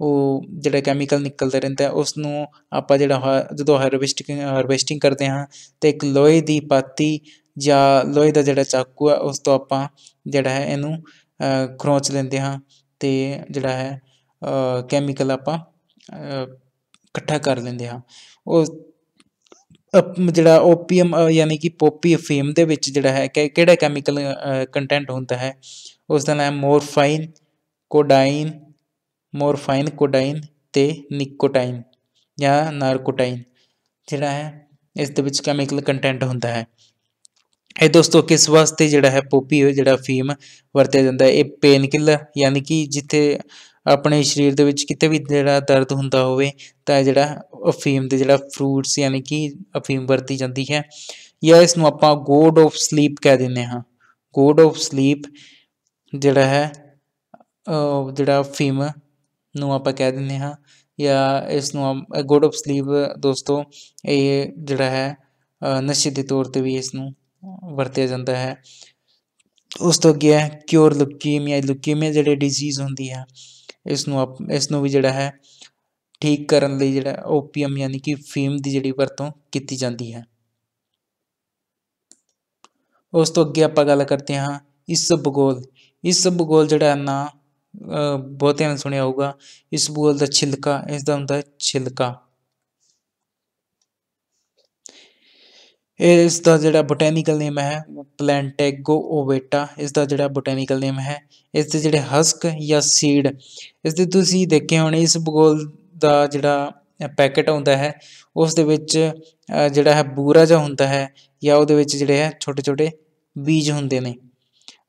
[SPEAKER 1] ਉਹ ਜਿਹੜਾ ਕੈਮੀਕਲ ਨਿਕਲਦਾ ਰਹਿੰਦਾ ਉਸ ਨੂੰ ਆਪਾਂ ਜਿਹੜਾ ਜਦੋਂ ਹਾਰਵੈਸਟਿੰਗ ਹਾਰਵੈਸਟਿੰਗ ਕਰਦੇ ਹਾਂ ਤੇ ਇੱਕ ਲੋਹੇ ਦੀ ਪਾਤੀ ਜਾਂ ਲੋਹੇ ਦਾ ਜਿਹੜਾ ਚਾਕੂ ਆ ਉਸ ਤੋਂ ਆਪਾਂ ਜਿਹੜਾ ਹੈ ਇਹਨੂੰ ਖਰੋਚ ਲੈਂਦੇ ਹਾਂ ਅਤੇ ਜਿਹੜਾ ਹੈ ਕੈਮੀਕਲ ਆਪਾਂ ਇਕੱਠਾ ਕਰ ਲੈਂਦੇ ਹਾਂ ਉਹ ਜਿਹੜਾ ਓਪੀਅਮ ਯਾਨੀ ਕਿ ਪੋਪੀ ਅਫੀਮ ਦੇ ਵਿੱਚ ਜਿਹੜਾ ਹੈ ਕਿਹੜਾ ਕੈਮੀਕਲ ਕੰਟੈਂਟ ਹੁੰਦਾ ਹੈ ਉਸ ਦਾ ਨਾਮ ਮੋਰਫਾਈਨ ਕੋਡਾਈਨ ਮੋਰਫਾਈਨ ਕੋਡਾਈਨ ਤੇ ਨਿਕੋਟਾਈਨ ਜਾਂ ਨਾਰਕੋਟਾਈਨ ਜਿਹੜਾ ਹੈ ਇਸ ਦੇ ਵਿੱਚ ਕੈਮੀਕਲ ਕੰਟੈਂਟ ਹੁੰਦਾ ਹੈ ਇਹ ਦੋਸਤੋ ਕਿਸ ਵਾਸਤੇ ਜਿਹੜਾ ਹੈ ਪੋਪੀ ਜਿਹੜਾ ਫੀਮ ਵਰਤਿਆ ਜਾਂਦਾ ਹੈ ਇਹ ਪੇਨ ਕਿਲਰ ਯਾਨੀ ਕਿ ਜਿੱਥੇ ਆਪਣੇ ਸਰੀਰ ਦੇ ਵਿੱਚ ਕਿਤੇ ਵੀ ਜਿਹੜਾ ਦਰਦ ਹੁੰਦਾ ਹੋਵੇ ਤਾਂ ਜਿਹੜਾ ਅਫੀਮ ਦੇ ਜਿਹੜਾ ਫਰੂਟਸ ਯਾਨੀ ਕਿ ਅਫੀਮ ਵਰਤੀ ਜਾਂਦੀ ਹੈ ਜਾਂ ਇਸ ਨੂੰ ਆਪਾਂ ਗੋਡ ਆਫ ਸਲੀਪ ਕਹਿ ਦਿੰਦੇ ਹਾਂ ਗੋਡ ਆਫ ਸਲੀਪ ਜਿਹੜਾ ਹੈ ਜਿਹੜਾ ਫੀਮ ਨੂੰ ਆਪਾਂ ਕਹਿ ਦਿੰਦੇ ਹਾਂ ਜਾਂ ਇਸ ਨੂੰ ਗੋਡ ਆਫ ਸਲੀਪ ਦੋਸਤੋ ਇਹ ਜਿਹੜਾ ਹੈ ਨਸ਼ੇ ਦੇ ਤੌਰ ਤੇ ਵੀ ਇਸ ਨੂੰ ਵਰਤਿਆ ਜਾਂਦਾ ਹੈ ਉਸ ਤੋਂ ਅੱਗੇ ਹੈ ਕਿਉਰ ਲੁਕੀਮੀਆ ਲੁਕੀਮੀਆ ਜਿਹੜੇ ਡਿਜ਼ੀਜ਼ ਹੁੰਦੀ ਹੈ ਇਸ ਨੂੰ ਇਸ ਨੂੰ ਵੀ ਜਿਹੜਾ ਹੈ ਠੀਕ ਕਰਨ ਲਈ ਜਿਹੜਾ ਓਪੀਐਮ ਯਾਨੀ ਕਿ ਫੀਮ ਦੀ ਜਿਹੜੀ ਵਰਤੋਂ ਕੀਤੀ ਜਾਂਦੀ ਹੈ ਉਸ ਤੋਂ ਅੱਗੇ ਆਪਾਂ ਗੱਲ ਕਰਦੇ ਹਾਂ ਇਸ ਇਸ ਬਗੋਲ ਜਿਹੜਾ ਨਾ ਬਹੁਤਿਆਂ ਨੇ ਸੁਣਿਆ ਹੋਊਗਾ ਇਸ ਬਗੋਲ ਦਾ ਛਿਲਕਾ ਇਸ ਦਾ ਹੁੰਦਾ ਛਿਲਕਾ ਇਸ ਦਾ ਜਿਹੜਾ ਬੋਟੈਨੀਕਲ ਨੇਮ ਹੈ ਪਲੈਂਟੈਗੋ ਓਵੇਟਾ ਇਸ ਦਾ ਜਿਹੜਾ ਬੋਟੈਨੀਕਲ ਨੇਮ ਹੈ ਇਸ ਦੇ ਜਿਹੜੇ ਹਸਕ ਜਾਂ ਸੀਡ ਇਸ ਦੇ ਤੁਸੀਂ ਦੇਖੇ ਹੋਣੇ ਇਸ ਬਗੋਲ ਦਾ ਜਿਹੜਾ ਪੈਕੇਟ ਆਉਂਦਾ ਹੈ ਉਸ ਦੇ ਵਿੱਚ ਜਿਹੜਾ ਹੈ ਬੂਰਾ ਜਿਹਾ ਹੁੰਦਾ ਹੈ ਜਾਂ ਉਹਦੇ ਵਿੱਚ ਜਿਹੜੇ ਹੈ ਛੋਟੇ ਛੋਟੇ ਬੀਜ ਹੁੰਦੇ ਨੇ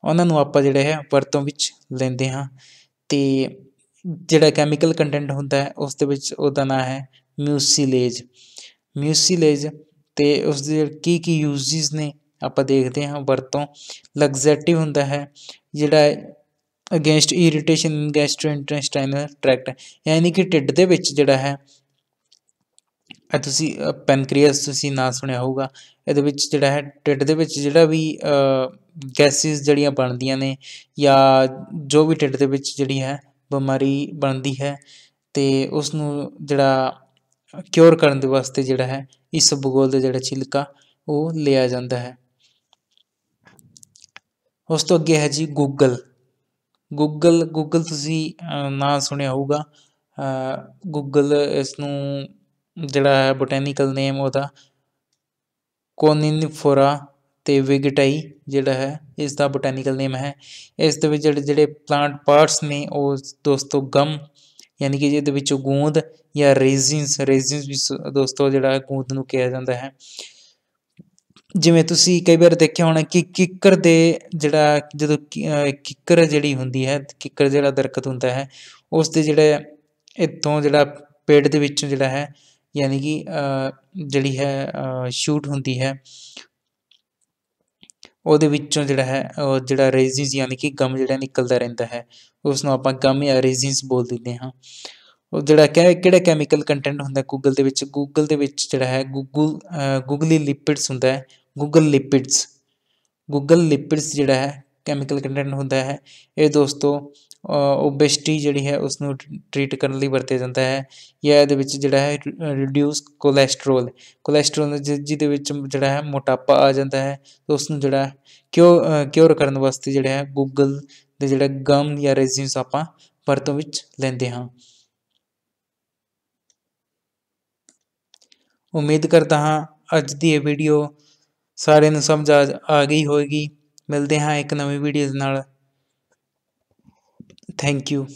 [SPEAKER 1] ਉਹਨਾਂ ਨੂੰ ਆਪਾਂ ਜਿਹੜੇ ਹੈ ਵਰਤੋਂ ਵਿੱਚ ਲੈਂਦੇ ਹਾਂ ਤੇ ਜਿਹੜਾ ਕੈਮੀਕਲ ਕੰਟੈਂਟ ਹੁੰਦਾ ਹੈ ਉਸ ਦੇ ਵਿੱਚ ਉਹਦਾ ਨਾਮ ਹੈ ਮਿਊਸੀਲੇਜ ਮਿਊਸੀਲੇਜ ਤੇ ਉਸ ਦੇ ਕੀ ਕੀ ਯੂਜਿਸ ਨੇ ਆਪਾਂ ਦੇਖਦੇ ਹਾਂ ਵਰਤੋਂ ਲਗਜ਼ੈਟਿਵ ਹੁੰਦਾ ਹੈ ਜਿਹੜਾ ਅਗੇਂਸਟ ਇਰੀਟੇਸ਼ਨ ਗੈਸਟਰੋਇੰਟੈਸਟਾਈਨਲ ਟ੍ਰੈਕਟ ਯਾਨੀ ਕਿ ਢਿੱਡ ਦੇ ਵਿੱਚ ਜਿਹੜਾ ਹੈ ਇਹ ਤੁਸੀਂ ਪੈਨਕ੍ਰੀਅਸ ਤੁਸੀਂ ਨਾਂ ਸੁਣਿਆ ਹੋਊਗਾ ਇਹਦੇ ਵਿੱਚ ਜਿਹੜਾ ਹੈ ਢਿੱਡ ਦੇ ਵਿੱਚ ਜਿਹੜਾ ਵੀ ਗੈਸਿਸ ਜਿਹੜੀਆਂ ਬਣਦੀਆਂ ਨੇ ਜਾਂ ਜੋ ਵੀ ਢਿੱਡ ਦੇ ਵਿੱਚ ਜਿਹੜੀ ਹੈ ਬਿਮਾਰੀ ਬਣਦੀ ਹੈ ਤੇ ਉਸ ਨੂੰ ਜਿਹੜਾ ਕਿਉਰ ਕਰਨ ਦੇ ਵਾਸਤੇ ਜਿਹੜਾ ਹੈ ਇਸ ਬਗੋਲ ਦਾ ਜਿਹੜਾ ਛਿਲਕਾ ਉਹ ਲਿਆ ਜਾਂਦਾ ਹੈ ਉਸ ਤੋਂ ਅੱਗੇ ਹੈ ਜੀ ਗੂਗਲ ਗੂਗਲ ਗੂਗਲ ਤੁਸੀਂ ਨਾਂ ਸੁਣਿਆ ਹੋਊਗਾ ਗੂਗਲ ਇਸ ਨੂੰ ਜਿਹੜਾ ਹੈ ਬੋਟੈਨੀਕਲ ਨੇਮ ਉਹਦਾ ਕੋਨਿਨਫੋਰਾ ਤੇ ਵਿਗਟਾਈ ਜਿਹੜਾ ਹੈ ਇਸ ਦਾ ਬੋਟੈਨੀਕਲ ਨੇਮ ਹੈ ਇਸ ਦੇ ਵਿੱਚ ਜਿਹੜੇ ਜਿਹੜੇ ਪਲਾਂਟ ਪਾਰਟਸ ਨੇ ਉਹ ਦੋਸਤੋ ਗਮ ਯਾਨੀ ਕਿ ਜਿਹਦੇ ਵਿੱਚੋਂ ਗੂੰਦ ਜਾਂ ਰੇਜ਼ਿਨਸ ਰੇਜ਼ਿਨਸ ਵੀ ਦੋਸਤੋ ਜਿਹੜਾ ਗੂੰਦ ਨੂੰ ਕਿਹਾ ਜਾਂਦਾ ਹੈ ਜਿਵੇਂ ਤੁਸੀਂ ਕਈ ਵਾਰ ਦੇਖਿਆ ਹੋਣਾ ਕਿ ਕਿੱਕਰ ਦੇ ਜਿਹੜਾ ਜਦੋਂ ਕਿੱਕਰ ਜਿਹੜੀ ਹੁੰਦੀ ਹੈ ਕਿੱਕਰ ਜਿਹੜਾ ਦਰਖਤ ਹੁੰਦਾ ਹੈ ਉਸ ਦੇ ਜਿਹੜੇ ਇਤੋਂ ਜਿਹੜਾ ਪੇੜ ਦੇ ਵਿੱਚੋਂ ਜਿਹੜਾ ਹੈ ਯਾਨੀ ਕਿ ਜਿਹੜੀ ਹੈ ਸ਼ੂਟ ਹੁੰਦੀ ਹੈ ਉਹਦੇ ਵਿੱਚੋਂ ਜਿਹੜਾ ਹੈ ਉਹ ਜਿਹੜਾ ਰੇਜ਼ਿਸ ਯਾਨੀ ਕਿ ਗਮ ਜਿਹੜਾ ਨਿਕਲਦਾ ਰਹਿੰਦਾ ਹੈ ਉਸ ਨੂੰ ਆਪਾਂ ਗਮ ਜਾਂ ਰੇਜ਼ਿਸ ਬੋਲ ਦਿੰਦੇ ਹਾਂ ਉਹ ਜਿਹੜਾ ਕਿਹੜਾ ਕੈਮੀਕਲ ਕੰਟੈਂਟ ਹੁੰਦਾ ਗੂਗਲ ਦੇ ਵਿੱਚ ਗੂਗਲ ਦੇ ਵਿੱਚ ਜਿਹੜਾ ਹੈ ਗੂਗਲ ਗੂਗਲੀ ਲਿਪਿਡਸ ਹੁੰਦਾ ਹੈ ਗੂਗਲ ਲਿਪਿਡਸ ਗੂਗਲ ਲਿਪਿਡਸ ਜਿਹੜਾ ਹੈ ਕੈਮੀਕਲ ਕੰਟੈਂਟ ਹੁੰਦਾ ਹੈ ਇਹ ਦੋਸਤੋ ਓਬੇਸਟੀ ਜਿਹੜੀ ਹੈ ਉਸ ਨੂੰ ਟ੍ਰੀਟ ਕਰਨ ਲਈ ਵਰਤਿਆ ਜਾਂਦਾ ਹੈ ਜਾਂ ਇਹਦੇ ਵਿੱਚ ਜਿਹੜਾ ਹੈ ਰਿਡਿਊਸ ਕੋਲੇਸਟ੍ਰੋਲ ਕੋਲੇਸਟ੍ਰੋਲ ਜਿਹਦੇ ਵਿੱਚ ਜਿਹੜਾ ਹੈ ਮੋਟਾਪਾ ਆ ਜਾਂਦਾ ਹੈ ਉਸ ਨੂੰ ਜਿਹੜਾ ਕਿਉ ਕਿਉਰ ਕਰਨ ਵਾਸਤੇ ਜਿਹੜਾ ਹੈ ਗੂਗਲ ਦੇ ਜਿਹੜਾ ਗਮ ਜਾਂ ਰੈਜ਼ਿਨਸ ਆਪਾਂ ਵਰਤੋਂ ਵਿੱਚ ਲੈਂਦੇ ਹਾਂ ਉਮੀਦ ਕਰਦਾ ਹਾਂ ਅੱਜ ਦੀ ਇਹ ਵੀਡੀਓ ਸਾਰਿਆਂ ਨੂੰ ਸਮਝ ਆ ਗਈ ਹੋਵੇਗੀ ਮਿਲਦੇ ਹਾਂ ਇੱਕ ਨਵੀਂ ਵੀਡੀਓ ਨਾਲ Thank you.